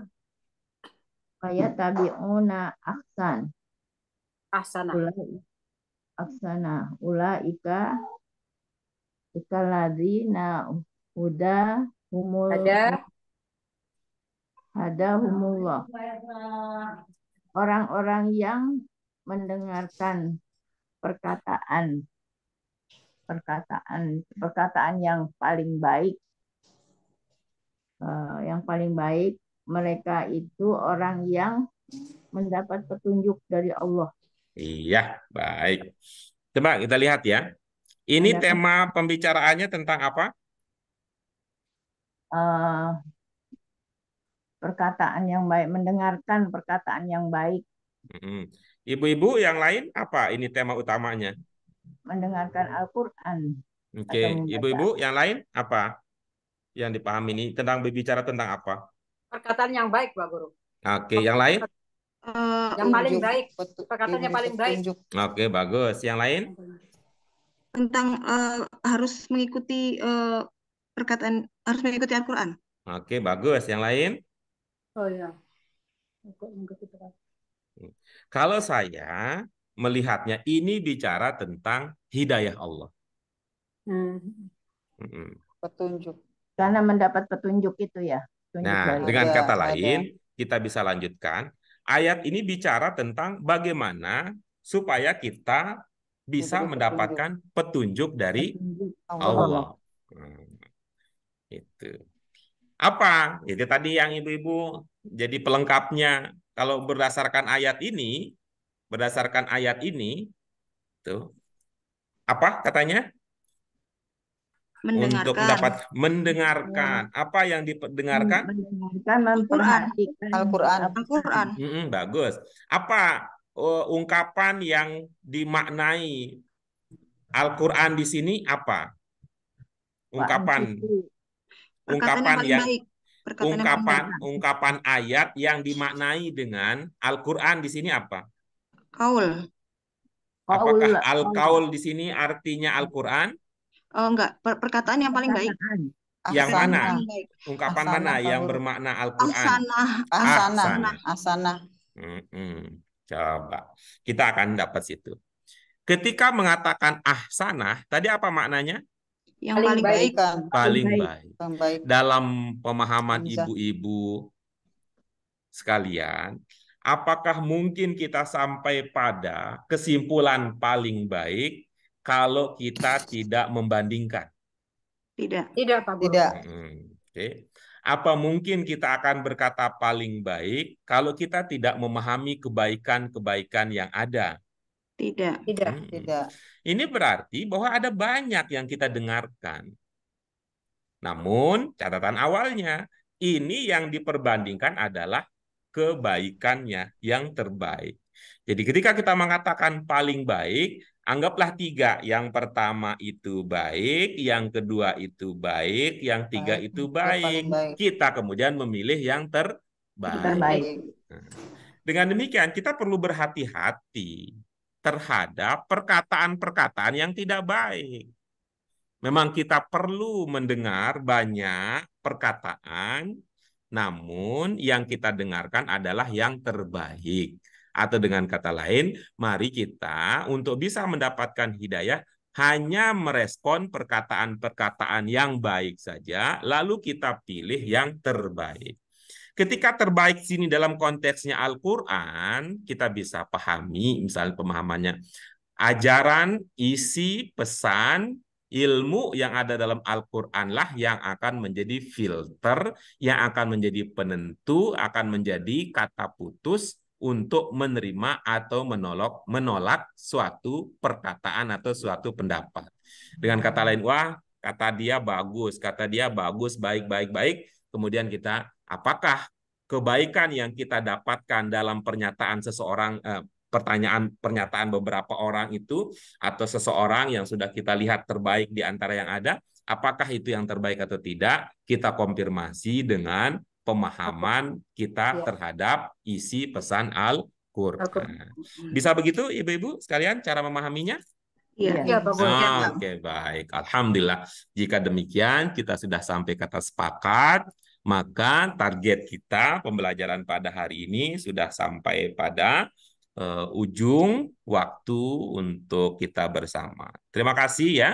fayattabi'una ahsan ahsana ahsana ulaika na huda humul ada ada humullah orang-orang yang mendengarkan perkataan perkataan perkataan yang paling baik uh, yang paling baik mereka itu orang yang mendapat petunjuk dari Allah iya baik coba kita lihat ya ini tema pembicaraannya tentang apa uh, perkataan yang baik mendengarkan perkataan yang baik Ibu-ibu yang lain apa ini tema utamanya? Mendengarkan Al-Qur'an. Oke, okay. ibu-ibu yang lain apa? Yang dipahami ini tentang berbicara tentang apa? Perkataan yang baik, Pak Guru. Oke, okay. yang lain? Eh, yang paling baik. Perkataannya paling baik. Oke, okay, bagus. Yang lain? Tentang uh, harus mengikuti uh, perkataan harus mengikuti Al-Qur'an. Oke, bagus. Yang lain? Oh ya. Mengikuti perkataan kalau saya melihatnya ini bicara tentang hidayah Allah. Hmm. Hmm. Petunjuk. Karena mendapat petunjuk itu ya. Petunjuk nah, dengan kata lain kita bisa lanjutkan. Ayat ini bicara tentang bagaimana supaya kita bisa petunjuk. mendapatkan petunjuk dari petunjuk. Allah. Allah. Hmm. Itu. Apa? Itu tadi yang ibu-ibu jadi pelengkapnya kalau berdasarkan ayat ini, berdasarkan ayat ini, tuh apa katanya? Mendengarkan. Untuk dapat mendengarkan iya. apa yang didengarkan? Hmm, mendengarkan Al-Quran. Al-Quran. al hmm bagus. Apa uh, ungkapan yang dimaknai Al-Quran di sini apa? Ungkapan. Ungkapan yang, yang baik. Perkataan ungkapan ungkapan ayat yang dimaknai dengan Al-Qur'an di sini apa? Kaul. Apakah al-kaul di sini artinya Al-Qur'an? Oh enggak, per perkataan yang paling baik. Yang mana? Ungkapan asana, mana yang bermakna Al-Qur'an? Asana. Asana. Asana. hmm. Coba. Kita akan dapat situ. Ketika mengatakan ahsanah, tadi apa maknanya? yang paling, paling baik. baik. Paling baik. baik. Dalam pemahaman ibu-ibu sekalian, apakah mungkin kita sampai pada kesimpulan paling baik kalau kita tidak membandingkan? Tidak. Tidak, Pak Tidak. Hmm, Oke. Okay. Apa mungkin kita akan berkata paling baik kalau kita tidak memahami kebaikan-kebaikan yang ada? Tidak. Tidak, hmm. tidak. Ini berarti bahwa ada banyak yang kita dengarkan. Namun, catatan awalnya ini yang diperbandingkan adalah kebaikannya yang terbaik. Jadi ketika kita mengatakan paling baik, anggaplah tiga. Yang pertama itu baik, yang kedua itu baik, yang tiga baik. itu baik. baik. Kita kemudian memilih yang terbaik. terbaik. Nah. Dengan demikian kita perlu berhati-hati terhadap perkataan-perkataan yang tidak baik. Memang kita perlu mendengar banyak perkataan, namun yang kita dengarkan adalah yang terbaik. Atau dengan kata lain, mari kita untuk bisa mendapatkan hidayah hanya merespon perkataan-perkataan yang baik saja, lalu kita pilih yang terbaik. Ketika terbaik sini dalam konteksnya Al-Quran, kita bisa pahami misalnya pemahamannya ajaran, isi, pesan, ilmu yang ada dalam Al-Quran lah yang akan menjadi filter, yang akan menjadi penentu, akan menjadi kata putus untuk menerima atau menolak menolak suatu perkataan atau suatu pendapat. Dengan kata lain, wah kata dia bagus, kata dia bagus, baik, baik, baik. Kemudian kita apakah kebaikan yang kita dapatkan dalam pernyataan seseorang eh, pertanyaan pernyataan beberapa orang itu atau seseorang yang sudah kita lihat terbaik di antara yang ada apakah itu yang terbaik atau tidak kita konfirmasi dengan pemahaman kita iya. terhadap isi pesan Al-Qur'an. Bisa begitu Ibu-ibu sekalian cara memahaminya? Iya, ya, Bapak. Iya, oh, ah, Oke, okay, baik. Alhamdulillah. Jika demikian, kita sudah sampai kata sepakat. Maka target kita pembelajaran pada hari ini sudah sampai pada uh, ujung waktu untuk kita bersama. Terima kasih ya.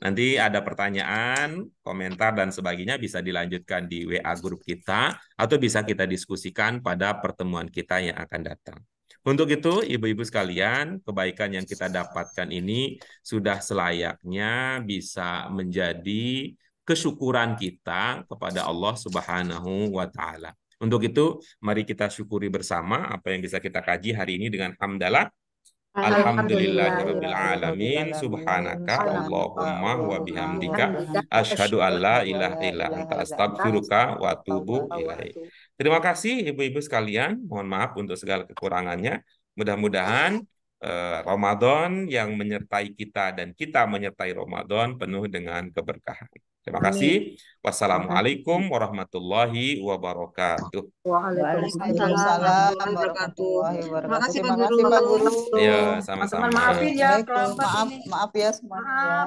Nanti ada pertanyaan, komentar, dan sebagainya bisa dilanjutkan di WA grup kita atau bisa kita diskusikan pada pertemuan kita yang akan datang. Untuk itu, ibu-ibu sekalian, kebaikan yang kita dapatkan ini sudah selayaknya bisa menjadi kesyukuran kita kepada Allah Subhanahu wa taala. Untuk itu mari kita syukuri bersama apa yang bisa kita kaji hari ini dengan hamdalah Alhamdulillahirabbil alamin subhanaka allahumma wa bihamdika asyhadu an la ilaha illa anta astaghfiruka wa atubu ilaik. Terima kasih ibu-ibu sekalian, mohon maaf untuk segala kekurangannya. Mudah-mudahan eh, Ramadan yang menyertai kita dan kita menyertai Ramadan penuh dengan keberkahan. Terima kasih. Wassalamualaikum warahmatullahi wabarakatuh. Waalaikumsalam warahmatullahi wabarakatuh. Terima kasih Pak Guru. Terima kasih, Pak Guru. Ya, sama-sama. Maaf ya, maaf, maaf ya semuanya.